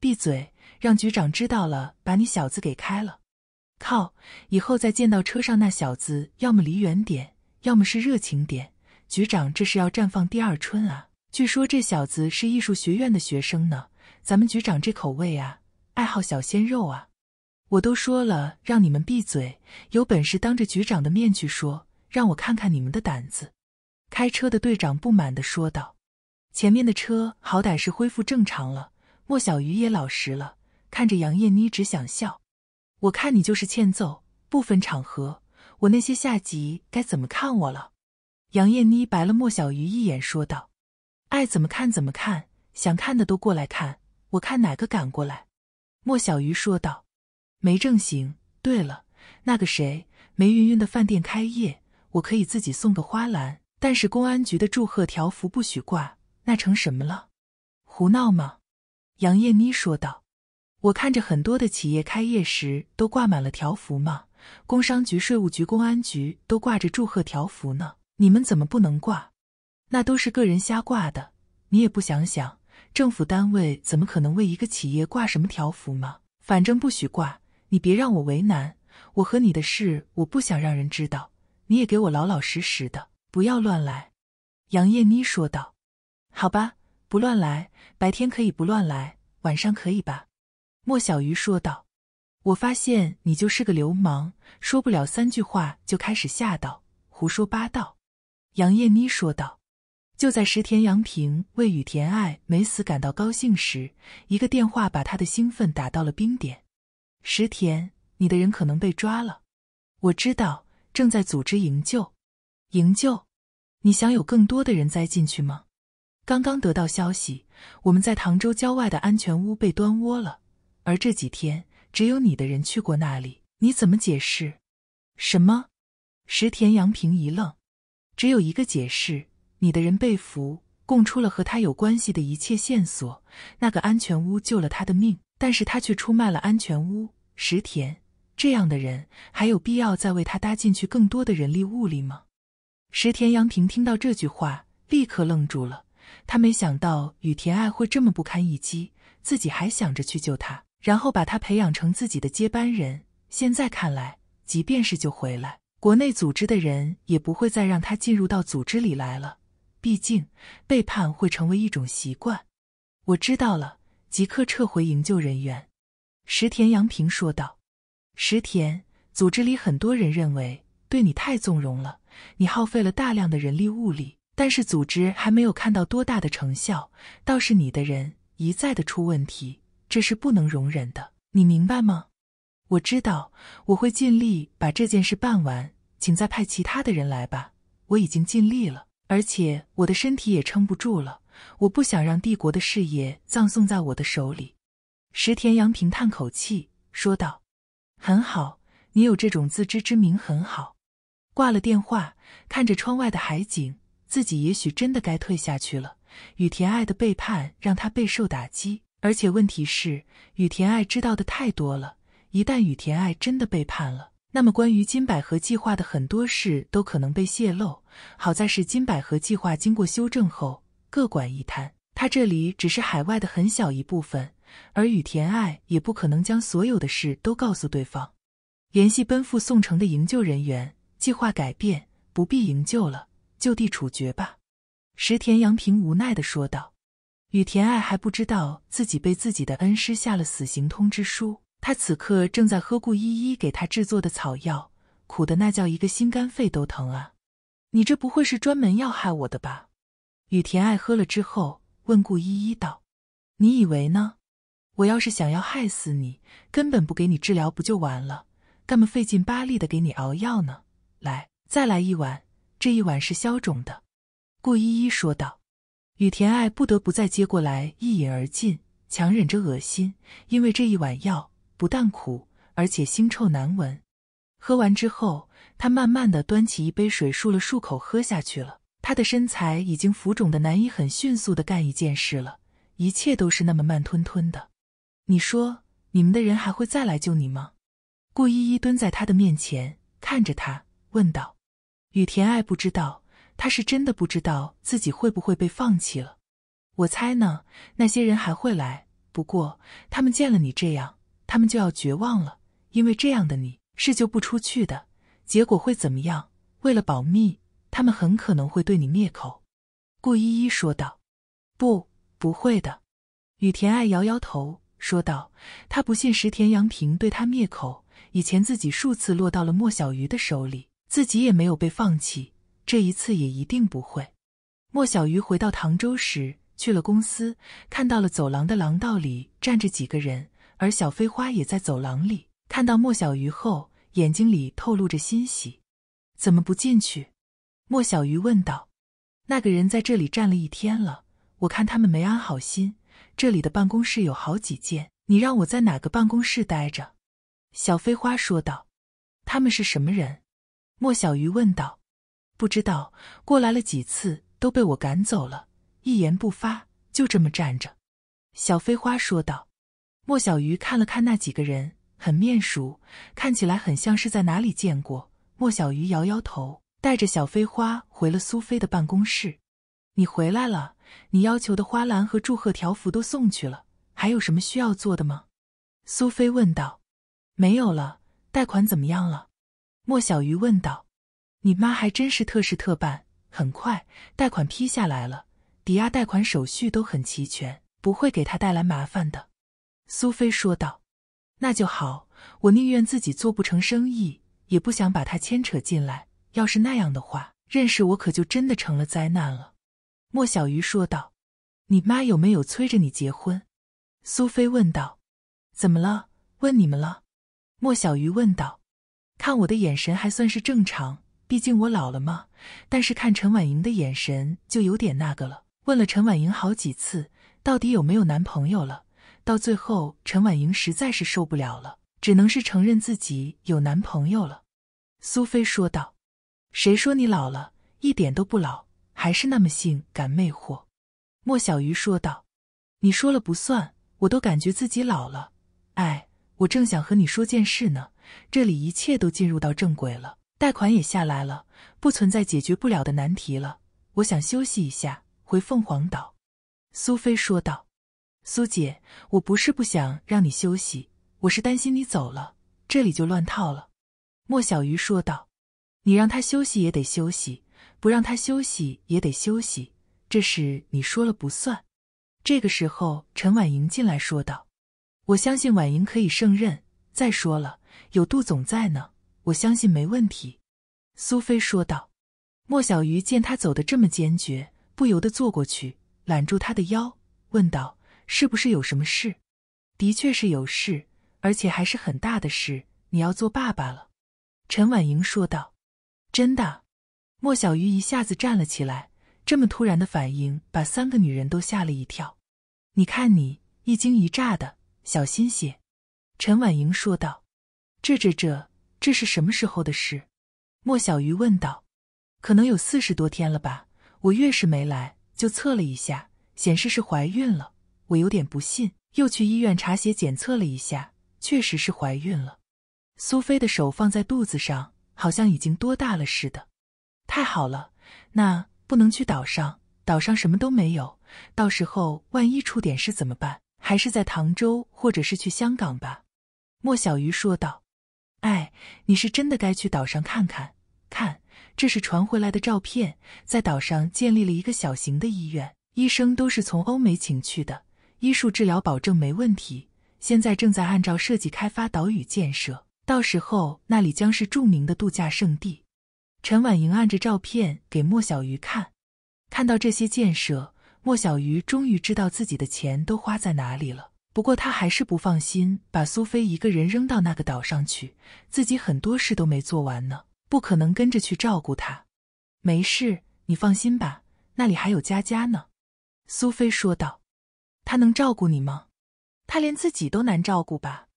闭嘴，让局长知道了，把你小子给开了！靠，以后再见到车上那小子，要么离远点，要么是热情点。局长这是要绽放第二春啊！据说这小子是艺术学院的学生呢。咱们局长这口味啊，爱好小鲜肉啊！我都说了让你们闭嘴，有本事当着局长的面去说，让我看看你们的胆子。”开车的队长不满地说道。前面的车好歹是恢复正常了，莫小鱼也老实了，看着杨艳妮只想笑。我看你就是欠揍，不分场合，我那些下级该怎么看我了？杨艳妮白了莫小鱼一眼，说道：“爱怎么看怎么看，想看的都过来看，我看哪个敢过来。”莫小鱼说道：“没正形。对了，那个谁，梅云云的饭店开业，我可以自己送个花篮，但是公安局的祝贺条幅不许挂。”那成什么了？胡闹吗？杨艳妮说道：“我看着很多的企业开业时都挂满了条幅嘛，工商局、税务局、公安局都挂着祝贺条幅呢，你们怎么不能挂？那都是个人瞎挂的。你也不想想，政府单位怎么可能为一个企业挂什么条幅嘛？反正不许挂，你别让我为难。我和你的事我不想让人知道，你也给我老老实实的，不要乱来。”杨艳妮说道。好吧，不乱来。白天可以不乱来，晚上可以吧？莫小鱼说道。我发现你就是个流氓，说不了三句话就开始吓到，胡说八道。杨艳妮说道。就在石田杨平为羽田爱没死感到高兴时，一个电话把他的兴奋打到了冰点。石田，你的人可能被抓了。我知道，正在组织营救。营救？你想有更多的人栽进去吗？刚刚得到消息，我们在唐州郊外的安全屋被端窝了。而这几天，只有你的人去过那里，你怎么解释？什么？石田阳平一愣。只有一个解释，你的人被俘，供出了和他有关系的一切线索。那个安全屋救了他的命，但是他却出卖了安全屋。石田这样的人，还有必要再为他搭进去更多的人力物力吗？石田阳平听到这句话，立刻愣住了。他没想到雨田爱会这么不堪一击，自己还想着去救他，然后把他培养成自己的接班人。现在看来，即便是救回来，国内组织的人也不会再让他进入到组织里来了。毕竟，背叛会成为一种习惯。我知道了，即刻撤回营救人员。”石田阳平说道。“石田，组织里很多人认为对你太纵容了，你耗费了大量的人力物力。”但是组织还没有看到多大的成效，倒是你的人一再的出问题，这是不能容忍的。你明白吗？我知道，我会尽力把这件事办完，请再派其他的人来吧。我已经尽力了，而且我的身体也撑不住了，我不想让帝国的事业葬送在我的手里。”石田洋平叹口气说道：“很好，你有这种自知之明很好。”挂了电话，看着窗外的海景。自己也许真的该退下去了。雨田爱的背叛让他备受打击，而且问题是，雨田爱知道的太多了。一旦雨田爱真的背叛了，那么关于金百合计划的很多事都可能被泄露。好在是金百合计划经过修正后各管一摊，他这里只是海外的很小一部分，而雨田爱也不可能将所有的事都告诉对方。联系奔赴宋城的营救人员，计划改变，不必营救了。就地处决吧。”石田阳平无奈的说道。雨田爱还不知道自己被自己的恩师下了死刑通知书。他此刻正在喝顾依依给他制作的草药，苦的那叫一个心肝肺都疼啊！你这不会是专门要害我的吧？”雨田爱喝了之后，问顾依依道：“你以为呢？我要是想要害死你，根本不给你治疗，不就完了？干嘛费劲巴力的给你熬药呢？来，再来一碗。”这一碗是消肿的，顾依依说道。雨田爱不得不再接过来一饮而尽，强忍着恶心，因为这一碗药不但苦，而且腥臭难闻。喝完之后，他慢慢的端起一杯水漱了漱口，喝下去了。他的身材已经浮肿的难以很迅速的干一件事了，一切都是那么慢吞吞的。你说，你们的人还会再来救你吗？顾依依蹲在他的面前，看着他问道。雨田爱不知道，他是真的不知道自己会不会被放弃了。我猜呢，那些人还会来。不过，他们见了你这样，他们就要绝望了，因为这样的你是救不出去的。结果会怎么样？为了保密，他们很可能会对你灭口。”顾依依说道。“不，不会的。”雨田爱摇摇头说道，“他不信石田洋平对他灭口。以前自己数次落到了莫小鱼的手里。”自己也没有被放弃，这一次也一定不会。莫小鱼回到唐州时，去了公司，看到了走廊的廊道里站着几个人，而小飞花也在走廊里。看到莫小鱼后，眼睛里透露着欣喜。怎么不进去？莫小鱼问道。那个人在这里站了一天了，我看他们没安好心。这里的办公室有好几间，你让我在哪个办公室待着？小飞花说道。他们是什么人？莫小鱼问道：“不知道，过来了几次都被我赶走了，一言不发，就这么站着。”小飞花说道。莫小鱼看了看那几个人，很面熟，看起来很像是在哪里见过。莫小鱼摇摇头，带着小飞花回了苏菲的办公室。“你回来了，你要求的花篮和祝贺条幅都送去了，还有什么需要做的吗？”苏菲问道。“没有了，贷款怎么样了？”莫小鱼问道：“你妈还真是特事特办，很快贷款批下来了，抵押贷款手续都很齐全，不会给她带来麻烦的。”苏菲说道：“那就好，我宁愿自己做不成生意，也不想把他牵扯进来。要是那样的话，认识我可就真的成了灾难了。”莫小鱼说道：“你妈有没有催着你结婚？”苏菲问道：“怎么了？问你们了？”莫小鱼问道。看我的眼神还算是正常，毕竟我老了嘛。但是看陈婉莹的眼神就有点那个了。问了陈婉莹好几次，到底有没有男朋友了？到最后，陈婉莹实在是受不了了，只能是承认自己有男朋友了。苏菲说道：“谁说你老了？一点都不老，还是那么性感魅惑。”莫小鱼说道：“你说了不算，我都感觉自己老了。哎，我正想和你说件事呢。”这里一切都进入到正轨了，贷款也下来了，不存在解决不了的难题了。我想休息一下，回凤凰岛。”苏菲说道。“苏姐，我不是不想让你休息，我是担心你走了，这里就乱套了。”莫小鱼说道。“你让他休息也得休息，不让他休息也得休息，这事你说了不算。”这个时候，陈婉莹进来说道：“我相信婉莹可以胜任。再说了。”有杜总在呢，我相信没问题。”苏菲说道。莫小鱼见她走得这么坚决，不由得坐过去，揽住她的腰，问道：“是不是有什么事？”“的确是有事，而且还是很大的事。你要做爸爸了。”陈婉莹说道。“真的？”莫小鱼一下子站了起来，这么突然的反应把三个女人都吓了一跳。“你看你一惊一乍的，小心些。”陈婉莹说道。这这这这是什么时候的事？莫小鱼问道。可能有四十多天了吧。我越是没来，就测了一下，显示是怀孕了。我有点不信，又去医院查血检测了一下，确实是怀孕了。苏菲的手放在肚子上，好像已经多大了似的。太好了，那不能去岛上，岛上什么都没有。到时候万一出点事怎么办？还是在唐州或者是去香港吧。莫小鱼说道。哎，你是真的该去岛上看看。看，这是传回来的照片，在岛上建立了一个小型的医院，医生都是从欧美请去的，医术治疗保证没问题。现在正在按照设计开发岛屿建设，到时候那里将是著名的度假胜地。陈婉莹按着照片给莫小鱼看，看到这些建设，莫小鱼终于知道自己的钱都花在哪里了。不过他还是不放心，把苏菲一个人扔到那个岛上去，自己很多事都没做完呢，不可能跟着去照顾她。没事，你放心吧，那里还有佳佳呢。”苏菲说道。“他能照顾你吗？他连自己都难照顾吧？”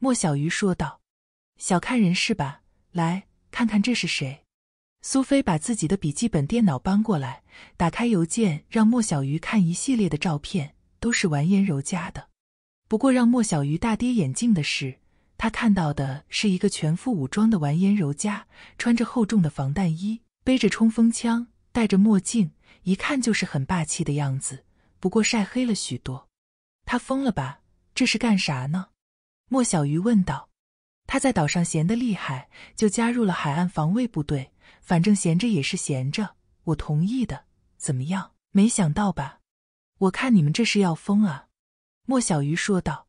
莫小鱼说道。“小看人是吧？来看看这是谁。”苏菲把自己的笔记本电脑搬过来，打开邮件，让莫小鱼看一系列的照片，都是完颜柔家的。不过，让莫小鱼大跌眼镜的是，他看到的是一个全副武装的完颜柔嘉，穿着厚重的防弹衣，背着冲锋枪，戴着墨镜，一看就是很霸气的样子。不过晒黑了许多。他疯了吧？这是干啥呢？莫小鱼问道。他在岛上闲的厉害，就加入了海岸防卫部队。反正闲着也是闲着，我同意的。怎么样？没想到吧？我看你们这是要疯啊！莫小鱼说道：“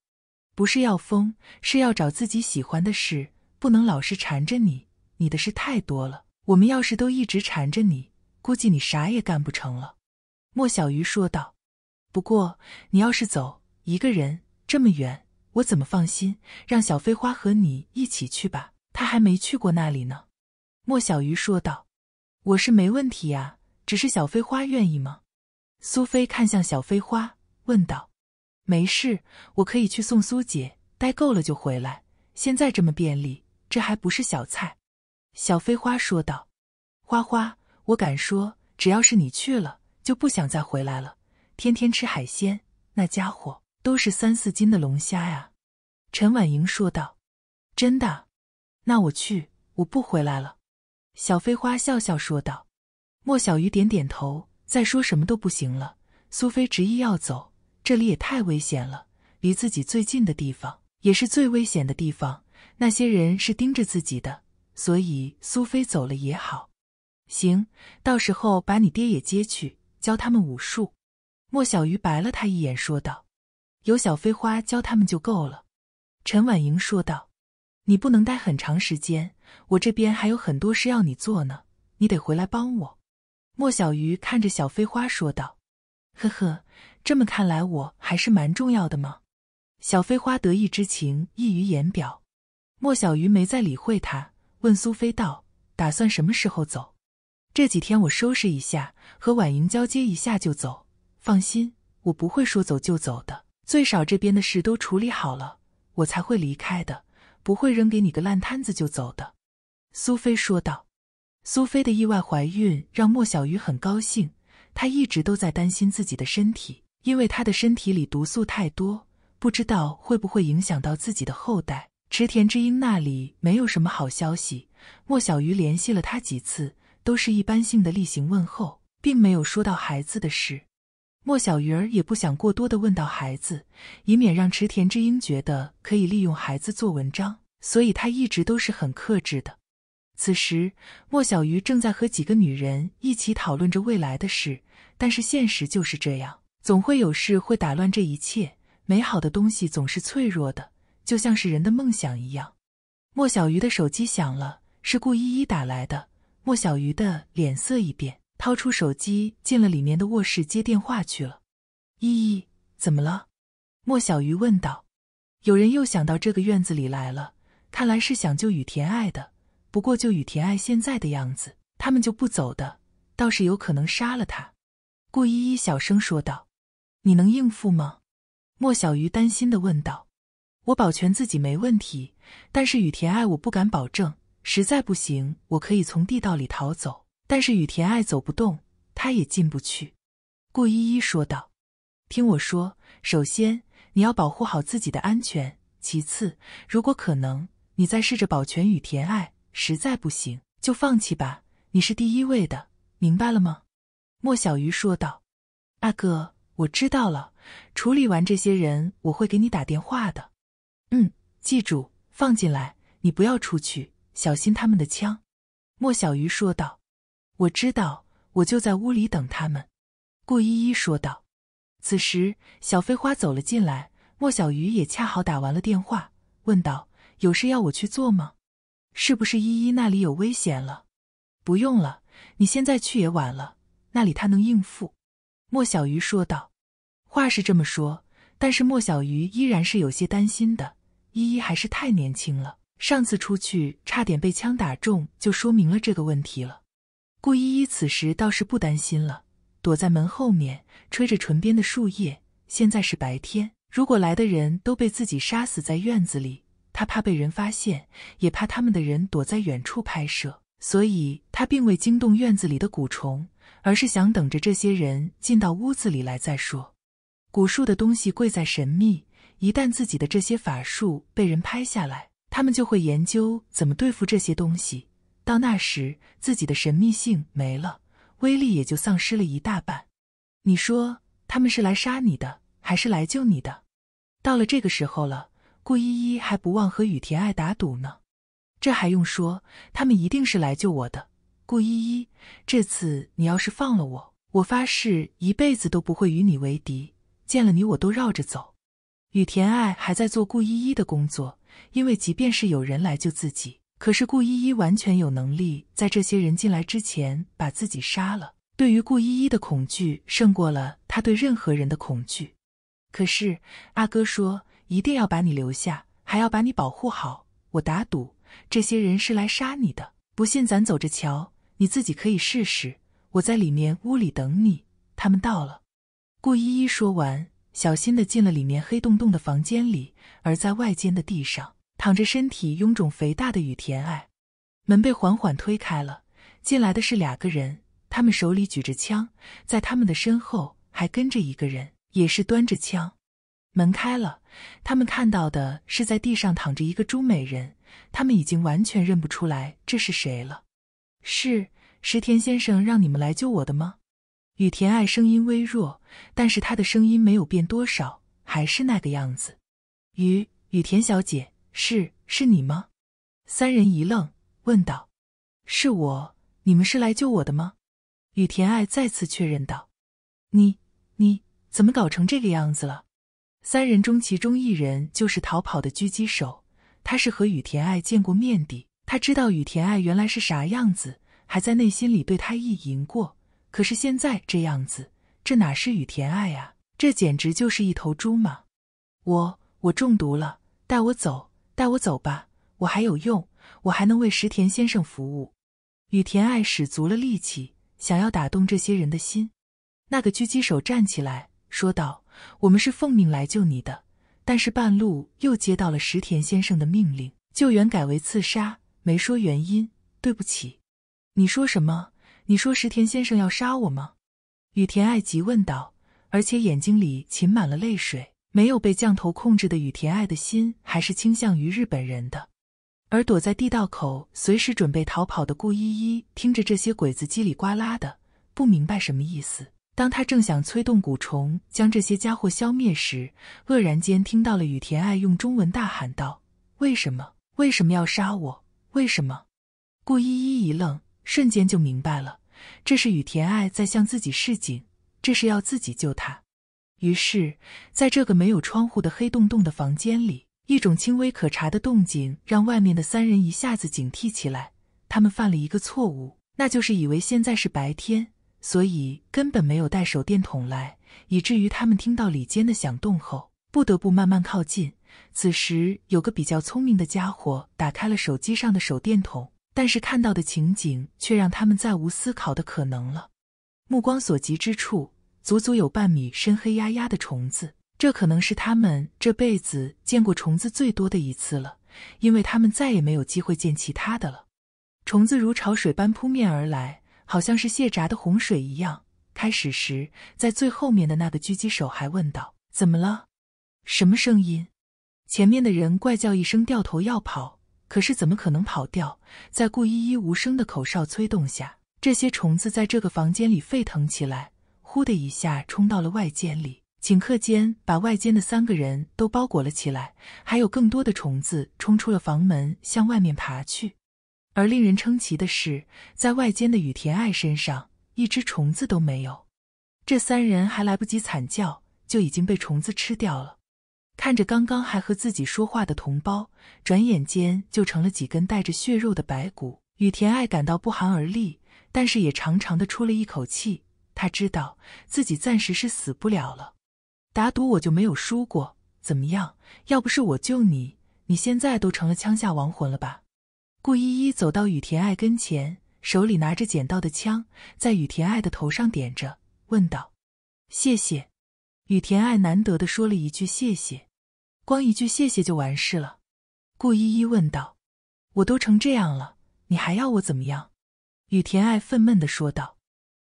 不是要疯，是要找自己喜欢的事，不能老是缠着你。你的事太多了，我们要是都一直缠着你，估计你啥也干不成了。”莫小鱼说道：“不过你要是走一个人这么远，我怎么放心？让小飞花和你一起去吧，他还没去过那里呢。”莫小鱼说道：“我是没问题啊，只是小飞花愿意吗？”苏菲看向小飞花问道。没事，我可以去送苏姐，待够了就回来。现在这么便利，这还不是小菜。”小飞花说道。“花花，我敢说，只要是你去了，就不想再回来了。天天吃海鲜，那家伙都是三四斤的龙虾呀。”陈婉莹说道。“真的？那我去，我不回来了。”小飞花笑笑说道。莫小鱼点点头，再说什么都不行了。苏菲执意要走。这里也太危险了，离自己最近的地方也是最危险的地方。那些人是盯着自己的，所以苏菲走了也好。行，到时候把你爹也接去，教他们武术。莫小鱼白了他一眼，说道：“有小飞花教他们就够了。”陈婉莹说道：“你不能待很长时间，我这边还有很多事要你做呢，你得回来帮我。”莫小鱼看着小飞花说道：“呵呵。”这么看来，我还是蛮重要的吗？小飞花得意之情溢于言表。莫小鱼没再理会她，问苏菲道：“打算什么时候走？这几天我收拾一下，和婉莹交接一下就走。放心，我不会说走就走的，最少这边的事都处理好了，我才会离开的，不会扔给你个烂摊子就走的。”苏菲说道。苏菲的意外怀孕让莫小鱼很高兴，她一直都在担心自己的身体。因为他的身体里毒素太多，不知道会不会影响到自己的后代。池田知英那里没有什么好消息。莫小鱼联系了他几次，都是一般性的例行问候，并没有说到孩子的事。莫小鱼儿也不想过多的问到孩子，以免让池田知英觉得可以利用孩子做文章，所以他一直都是很克制的。此时，莫小鱼正在和几个女人一起讨论着未来的事，但是现实就是这样。总会有事会打乱这一切，美好的东西总是脆弱的，就像是人的梦想一样。莫小鱼的手机响了，是顾依依打来的。莫小鱼的脸色一变，掏出手机，进了里面的卧室接电话去了。依依，怎么了？莫小鱼问道。有人又想到这个院子里来了，看来是想救雨田爱的。不过就雨田爱现在的样子，他们就不走的，倒是有可能杀了他。顾依依小声说道。你能应付吗？莫小鱼担心的问道。我保全自己没问题，但是雨田爱我不敢保证。实在不行，我可以从地道里逃走，但是雨田爱走不动，他也进不去。顾依依说道：“听我说，首先你要保护好自己的安全，其次，如果可能，你再试着保全雨田爱。实在不行，就放弃吧。你是第一位的，明白了吗？”莫小鱼说道：“阿哥。”我知道了，处理完这些人，我会给你打电话的。嗯，记住，放进来，你不要出去，小心他们的枪。”莫小鱼说道。“我知道，我就在屋里等他们。”顾依依说道。此时，小飞花走了进来，莫小鱼也恰好打完了电话，问道：“有事要我去做吗？是不是依依那里有危险了？”“不用了，你现在去也晚了，那里他能应付。”莫小鱼说道：“话是这么说，但是莫小鱼依然是有些担心的。依依还是太年轻了，上次出去差点被枪打中，就说明了这个问题了。”顾依依此时倒是不担心了，躲在门后面，吹着唇边的树叶。现在是白天，如果来的人都被自己杀死在院子里，他怕被人发现，也怕他们的人躲在远处拍摄，所以他并未惊动院子里的蛊虫。而是想等着这些人进到屋子里来再说。古树的东西贵在神秘，一旦自己的这些法术被人拍下来，他们就会研究怎么对付这些东西。到那时，自己的神秘性没了，威力也就丧失了一大半。你说他们是来杀你的，还是来救你的？到了这个时候了，顾依依还不忘和雨田爱打赌呢。这还用说？他们一定是来救我的。顾依依，这次你要是放了我，我发誓一辈子都不会与你为敌，见了你我都绕着走。雨田爱还在做顾依依的工作，因为即便是有人来救自己，可是顾依依完全有能力在这些人进来之前把自己杀了。对于顾依依的恐惧胜过了他对任何人的恐惧。可是阿哥说一定要把你留下，还要把你保护好。我打赌这些人是来杀你的，不信咱走着瞧。你自己可以试试，我在里面屋里等你。他们到了，顾依依说完，小心的进了里面黑洞洞的房间里。而在外间的地上，躺着身体臃肿肥大的雨田爱。门被缓缓推开了，进来的是两个人，他们手里举着枪，在他们的身后还跟着一个人，也是端着枪。门开了，他们看到的是在地上躺着一个朱美人，他们已经完全认不出来这是谁了。是石田先生让你们来救我的吗？雨田爱声音微弱，但是他的声音没有变多少，还是那个样子。雨雨田小姐，是是你吗？三人一愣，问道：“是我，你们是来救我的吗？”雨田爱再次确认道：“你你怎么搞成这个样子了？”三人中，其中一人就是逃跑的狙击手，他是和雨田爱见过面的。他知道羽田爱原来是啥样子，还在内心里对他意淫过。可是现在这样子，这哪是羽田爱啊？这简直就是一头猪嘛！我我中毒了，带我走，带我走吧！我还有用，我还能为石田先生服务。羽田爱使足了力气，想要打动这些人的心。那个狙击手站起来说道：“我们是奉命来救你的，但是半路又接到了石田先生的命令，救援改为刺杀。”没说原因，对不起。你说什么？你说石田先生要杀我吗？雨田爱急问道，而且眼睛里噙满了泪水。没有被降头控制的雨田爱的心还是倾向于日本人的，而躲在地道口随时准备逃跑的顾依依听着这些鬼子叽里呱啦的，不明白什么意思。当他正想催动蛊虫将这些家伙消灭时，愕然间听到了雨田爱用中文大喊道：“为什么？为什么要杀我？”为什么？顾依依一愣，瞬间就明白了，这是雨田爱在向自己示警，这是要自己救他。于是，在这个没有窗户的黑洞洞的房间里，一种轻微可察的动静让外面的三人一下子警惕起来。他们犯了一个错误，那就是以为现在是白天，所以根本没有带手电筒来，以至于他们听到里间的响动后，不得不慢慢靠近。此时，有个比较聪明的家伙打开了手机上的手电筒，但是看到的情景却让他们再无思考的可能了。目光所及之处，足足有半米深黑压压的虫子。这可能是他们这辈子见过虫子最多的一次了，因为他们再也没有机会见其他的了。虫子如潮水般扑面而来，好像是泄闸的洪水一样。开始时，在最后面的那个狙击手还问道：“怎么了？什么声音？”前面的人怪叫一声，掉头要跑，可是怎么可能跑掉？在顾依依无声的口哨催动下，这些虫子在这个房间里沸腾起来，呼的一下冲到了外间里，顷刻间把外间的三个人都包裹了起来。还有更多的虫子冲出了房门，向外面爬去。而令人称奇的是，在外间的雨田爱身上，一只虫子都没有。这三人还来不及惨叫，就已经被虫子吃掉了。看着刚刚还和自己说话的同胞，转眼间就成了几根带着血肉的白骨，雨田爱感到不寒而栗，但是也长长的出了一口气。他知道自己暂时是死不了了。打赌我就没有输过，怎么样？要不是我救你，你现在都成了枪下亡魂了吧？顾依依走到雨田爱跟前，手里拿着捡到的枪，在雨田爱的头上点着，问道：“谢谢。”雨田爱难得的说了一句：“谢谢。”光一句谢谢就完事了。顾依依问道：“我都成这样了，你还要我怎么样？”雨田爱愤懑的说道：“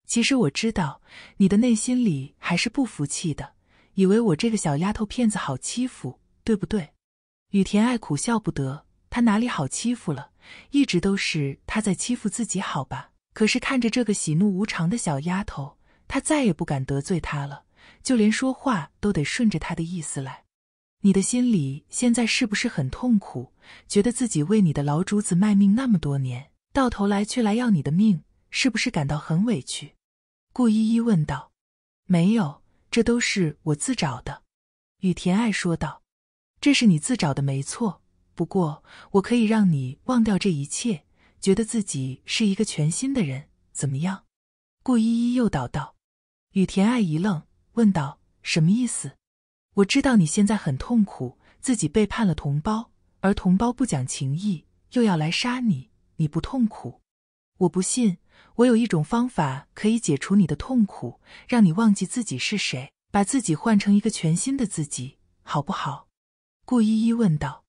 其实我知道你的内心里还是不服气的，以为我这个小丫头片子好欺负，对不对？”雨田爱苦笑不得：“她哪里好欺负了？一直都是她在欺负自己，好吧？可是看着这个喜怒无常的小丫头，她再也不敢得罪她了。”就连说话都得顺着他的意思来。你的心里现在是不是很痛苦？觉得自己为你的老主子卖命那么多年，到头来却来要你的命，是不是感到很委屈？顾依依问道。没有，这都是我自找的。雨田爱说道。这是你自找的，没错。不过我可以让你忘掉这一切，觉得自己是一个全新的人，怎么样？顾依依诱导道。雨田爱一愣。问道：“什么意思？我知道你现在很痛苦，自己背叛了同胞，而同胞不讲情义，又要来杀你。你不痛苦？我不信。我有一种方法可以解除你的痛苦，让你忘记自己是谁，把自己换成一个全新的自己，好不好？”顾依依问道。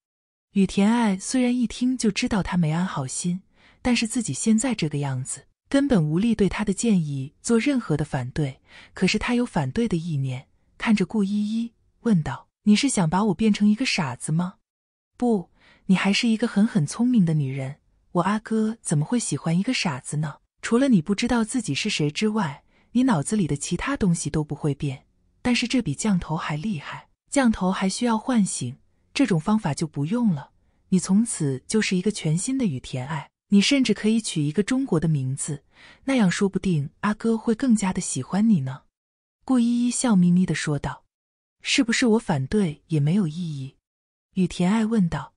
雨田爱虽然一听就知道他没安好心，但是自己现在这个样子。根本无力对他的建议做任何的反对，可是他有反对的意念，看着顾依依问道：“你是想把我变成一个傻子吗？”“不，你还是一个很很聪明的女人。我阿哥怎么会喜欢一个傻子呢？除了你不知道自己是谁之外，你脑子里的其他东西都不会变。但是这比降头还厉害，降头还需要唤醒，这种方法就不用了。你从此就是一个全新的雨田爱。”你甚至可以取一个中国的名字，那样说不定阿哥会更加的喜欢你呢。”顾依依笑眯眯的说道。“是不是我反对也没有意义？”雨田爱问道。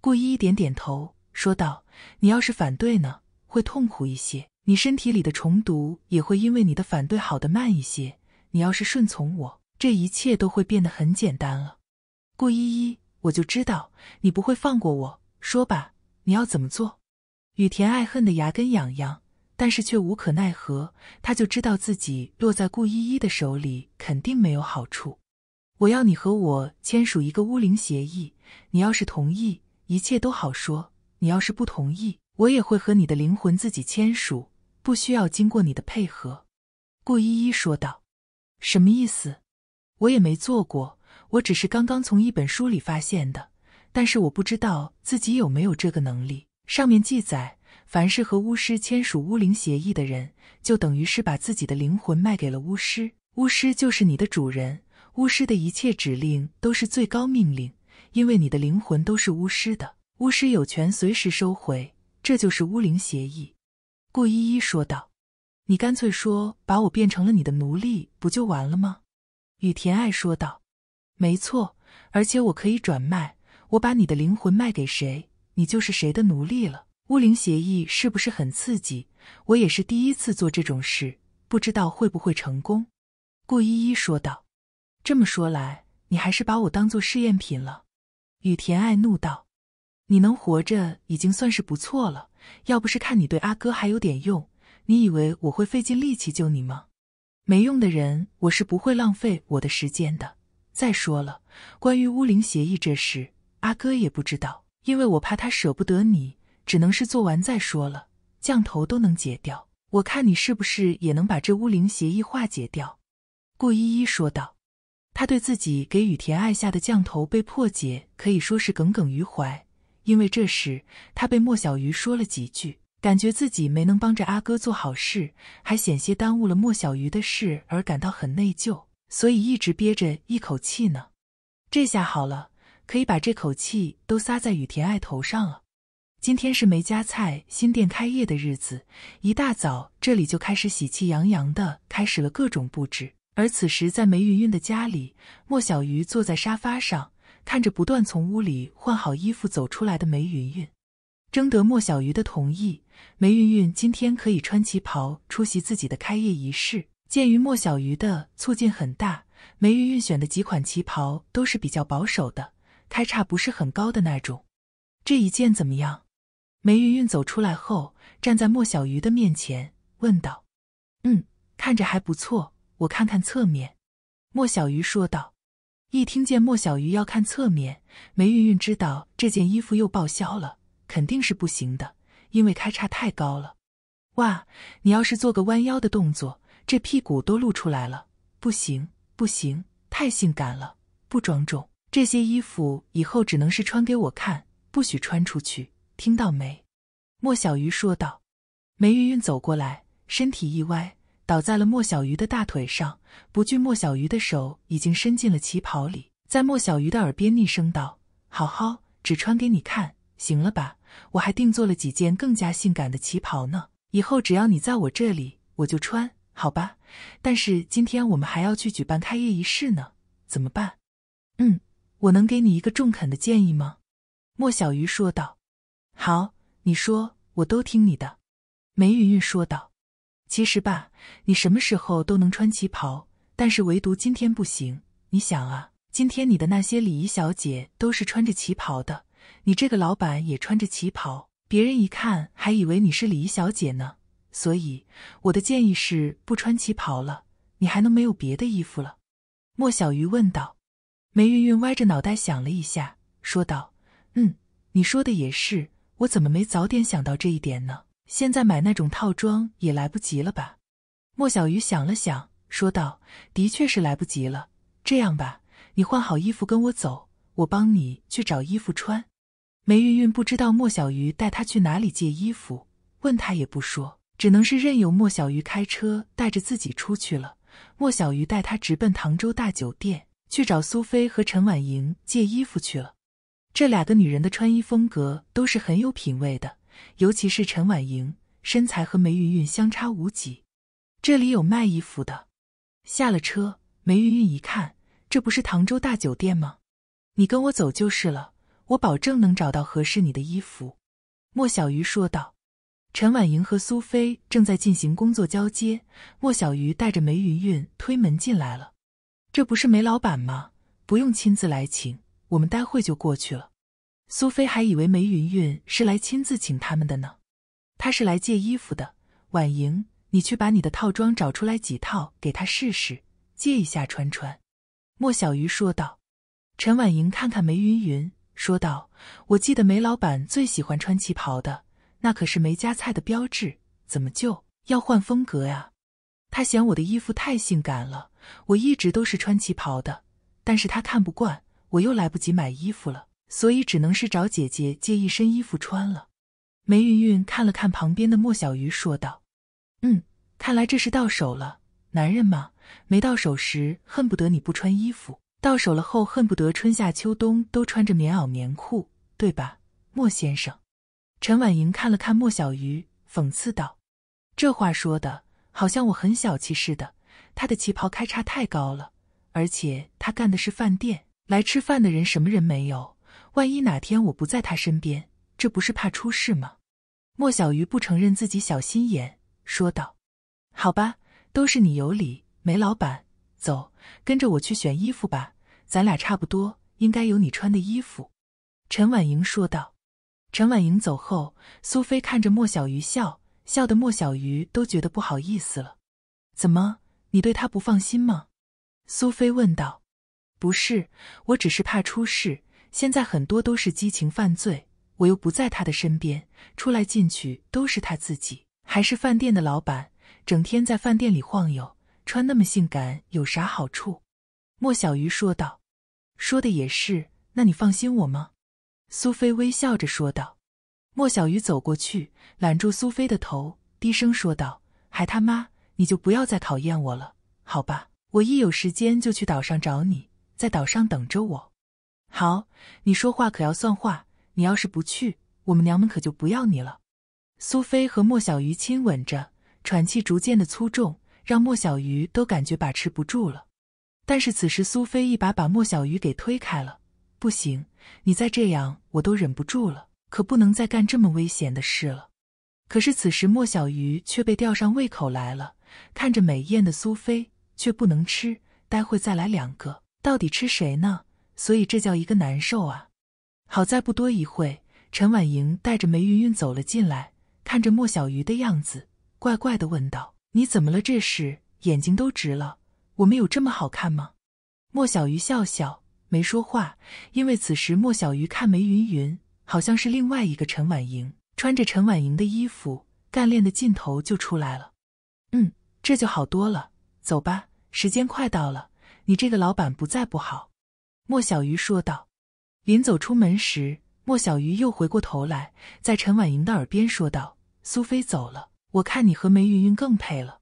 顾依依点点头，说道：“你要是反对呢，会痛苦一些，你身体里的虫毒也会因为你的反对好的慢一些。你要是顺从我，这一切都会变得很简单了。”顾依依，我就知道你不会放过我，说吧，你要怎么做？雨田爱恨的牙根痒痒，但是却无可奈何。他就知道自己落在顾依依的手里肯定没有好处。我要你和我签署一个巫灵协议，你要是同意，一切都好说；你要是不同意，我也会和你的灵魂自己签署，不需要经过你的配合。”顾依依说道。“什么意思？我也没做过，我只是刚刚从一本书里发现的，但是我不知道自己有没有这个能力。”上面记载，凡是和巫师签署巫灵协议的人，就等于是把自己的灵魂卖给了巫师。巫师就是你的主人，巫师的一切指令都是最高命令，因为你的灵魂都是巫师的，巫师有权随时收回。这就是巫灵协议。”顾依依说道，“你干脆说把我变成了你的奴隶，不就完了吗？”雨田爱说道，“没错，而且我可以转卖，我把你的灵魂卖给谁？”你就是谁的奴隶了？巫灵协议是不是很刺激？我也是第一次做这种事，不知道会不会成功。顾依依说道：“这么说来，你还是把我当做试验品了。”雨田爱怒道：“你能活着已经算是不错了。要不是看你对阿哥还有点用，你以为我会费尽力气救你吗？没用的人，我是不会浪费我的时间的。再说了，关于巫灵协议这事，阿哥也不知道。”因为我怕他舍不得你，只能是做完再说了。降头都能解掉，我看你是不是也能把这巫灵协议化解掉？”顾依依说道。他对自己给雨田爱下的降头被破解，可以说是耿耿于怀。因为这时他被莫小鱼说了几句，感觉自己没能帮着阿哥做好事，还险些耽误了莫小鱼的事，而感到很内疚，所以一直憋着一口气呢。这下好了。可以把这口气都撒在雨田爱头上了。今天是梅家菜新店开业的日子，一大早这里就开始喜气洋洋的开始了各种布置。而此时在梅云云的家里，莫小鱼坐在沙发上，看着不断从屋里换好衣服走出来的梅云云。征得莫小鱼的同意，梅云云今天可以穿旗袍出席自己的开业仪式。鉴于莫小鱼的促进很大，梅云云选的几款旗袍都是比较保守的。开叉不是很高的那种，这一件怎么样？梅云云走出来后，站在莫小鱼的面前问道：“嗯，看着还不错，我看看侧面。”莫小鱼说道。一听见莫小鱼要看侧面，梅云云知道这件衣服又报销了，肯定是不行的，因为开叉太高了。哇，你要是做个弯腰的动作，这屁股都露出来了，不行不行，太性感了，不庄重。这些衣服以后只能是穿给我看，不许穿出去，听到没？”莫小鱼说道。梅云云走过来，身体一歪，倒在了莫小鱼的大腿上，不惧莫小鱼的手已经伸进了旗袍里，在莫小鱼的耳边逆声道：“好好，只穿给你看，行了吧？我还定做了几件更加性感的旗袍呢。以后只要你在我这里，我就穿，好吧？但是今天我们还要去举办开业仪式呢，怎么办？”“嗯。”我能给你一个中肯的建议吗？莫小鱼说道。好，你说，我都听你的。梅云云说道。其实吧，你什么时候都能穿旗袍，但是唯独今天不行。你想啊，今天你的那些礼仪小姐都是穿着旗袍的，你这个老板也穿着旗袍，别人一看还以为你是礼仪小姐呢。所以我的建议是不穿旗袍了。你还能没有别的衣服了？莫小鱼问道。梅云云歪着脑袋想了一下，说道：“嗯，你说的也是，我怎么没早点想到这一点呢？现在买那种套装也来不及了吧？”莫小鱼想了想，说道：“的确是来不及了。这样吧，你换好衣服跟我走，我帮你去找衣服穿。”梅云云不知道莫小鱼带她去哪里借衣服，问他也不说，只能是任由莫小鱼开车带着自己出去了。莫小鱼带她直奔唐州大酒店。去找苏菲和陈婉莹借衣服去了。这两个女人的穿衣风格都是很有品味的，尤其是陈婉莹，身材和梅云云相差无几。这里有卖衣服的。下了车，梅云云一看，这不是唐州大酒店吗？你跟我走就是了，我保证能找到合适你的衣服。”莫小鱼说道。陈婉莹和苏菲正在进行工作交接，莫小鱼带着梅云云推门进来了。这不是梅老板吗？不用亲自来请，我们待会就过去了。苏菲还以为梅云云是来亲自请他们的呢。她是来借衣服的。婉莹，你去把你的套装找出来几套给她试试，借一下穿穿。莫小鱼说道。陈婉莹看看梅云云，说道：“我记得梅老板最喜欢穿旗袍的，那可是梅家菜的标志，怎么就要换风格呀？他嫌我的衣服太性感了。”我一直都是穿旗袍的，但是他看不惯，我又来不及买衣服了，所以只能是找姐姐借一身衣服穿了。梅云云看了看旁边的莫小鱼，说道：“嗯，看来这是到手了。男人嘛，没到手时恨不得你不穿衣服，到手了后恨不得春夏秋冬都穿着棉袄棉裤，对吧，莫先生？”陈婉莹看了看莫小鱼，讽刺道：“这话说的好像我很小气似的。”他的旗袍开叉太高了，而且他干的是饭店，来吃饭的人什么人没有？万一哪天我不在他身边，这不是怕出事吗？莫小鱼不承认自己小心眼，说道：“好吧，都是你有理。”梅老板，走，跟着我去选衣服吧，咱俩差不多，应该有你穿的衣服。”陈婉莹说道。陈婉莹走后，苏菲看着莫小鱼笑，笑的莫小鱼都觉得不好意思了。怎么？你对他不放心吗？苏菲问道。不是，我只是怕出事。现在很多都是激情犯罪，我又不在他的身边，出来进去都是他自己，还是饭店的老板，整天在饭店里晃悠，穿那么性感有啥好处？莫小鱼说道。说的也是。那你放心我吗？苏菲微笑着说道。莫小鱼走过去，揽住苏菲的头，低声说道：“还他妈。”你就不要再考验我了，好吧？我一有时间就去岛上找你，在岛上等着我。好，你说话可要算话。你要是不去，我们娘们可就不要你了。苏菲和莫小鱼亲吻着，喘气逐渐的粗重，让莫小鱼都感觉把持不住了。但是此时苏菲一把把莫小鱼给推开了，不行，你再这样我都忍不住了，可不能再干这么危险的事了。可是此时莫小鱼却被吊上胃口来了。看着美艳的苏菲，却不能吃，待会再来两个，到底吃谁呢？所以这叫一个难受啊！好在不多一会，陈婉莹带着梅云云走了进来，看着莫小鱼的样子，怪怪的问道：“你怎么了？这是眼睛都直了？我们有这么好看吗？”莫小鱼笑笑，没说话，因为此时莫小鱼看梅云云，好像是另外一个陈婉莹，穿着陈婉莹的衣服，干练的劲头就出来了。这就好多了，走吧，时间快到了。你这个老板不在不好。”莫小鱼说道。临走出门时，莫小鱼又回过头来，在陈婉莹的耳边说道：“苏菲走了，我看你和梅云云更配了。”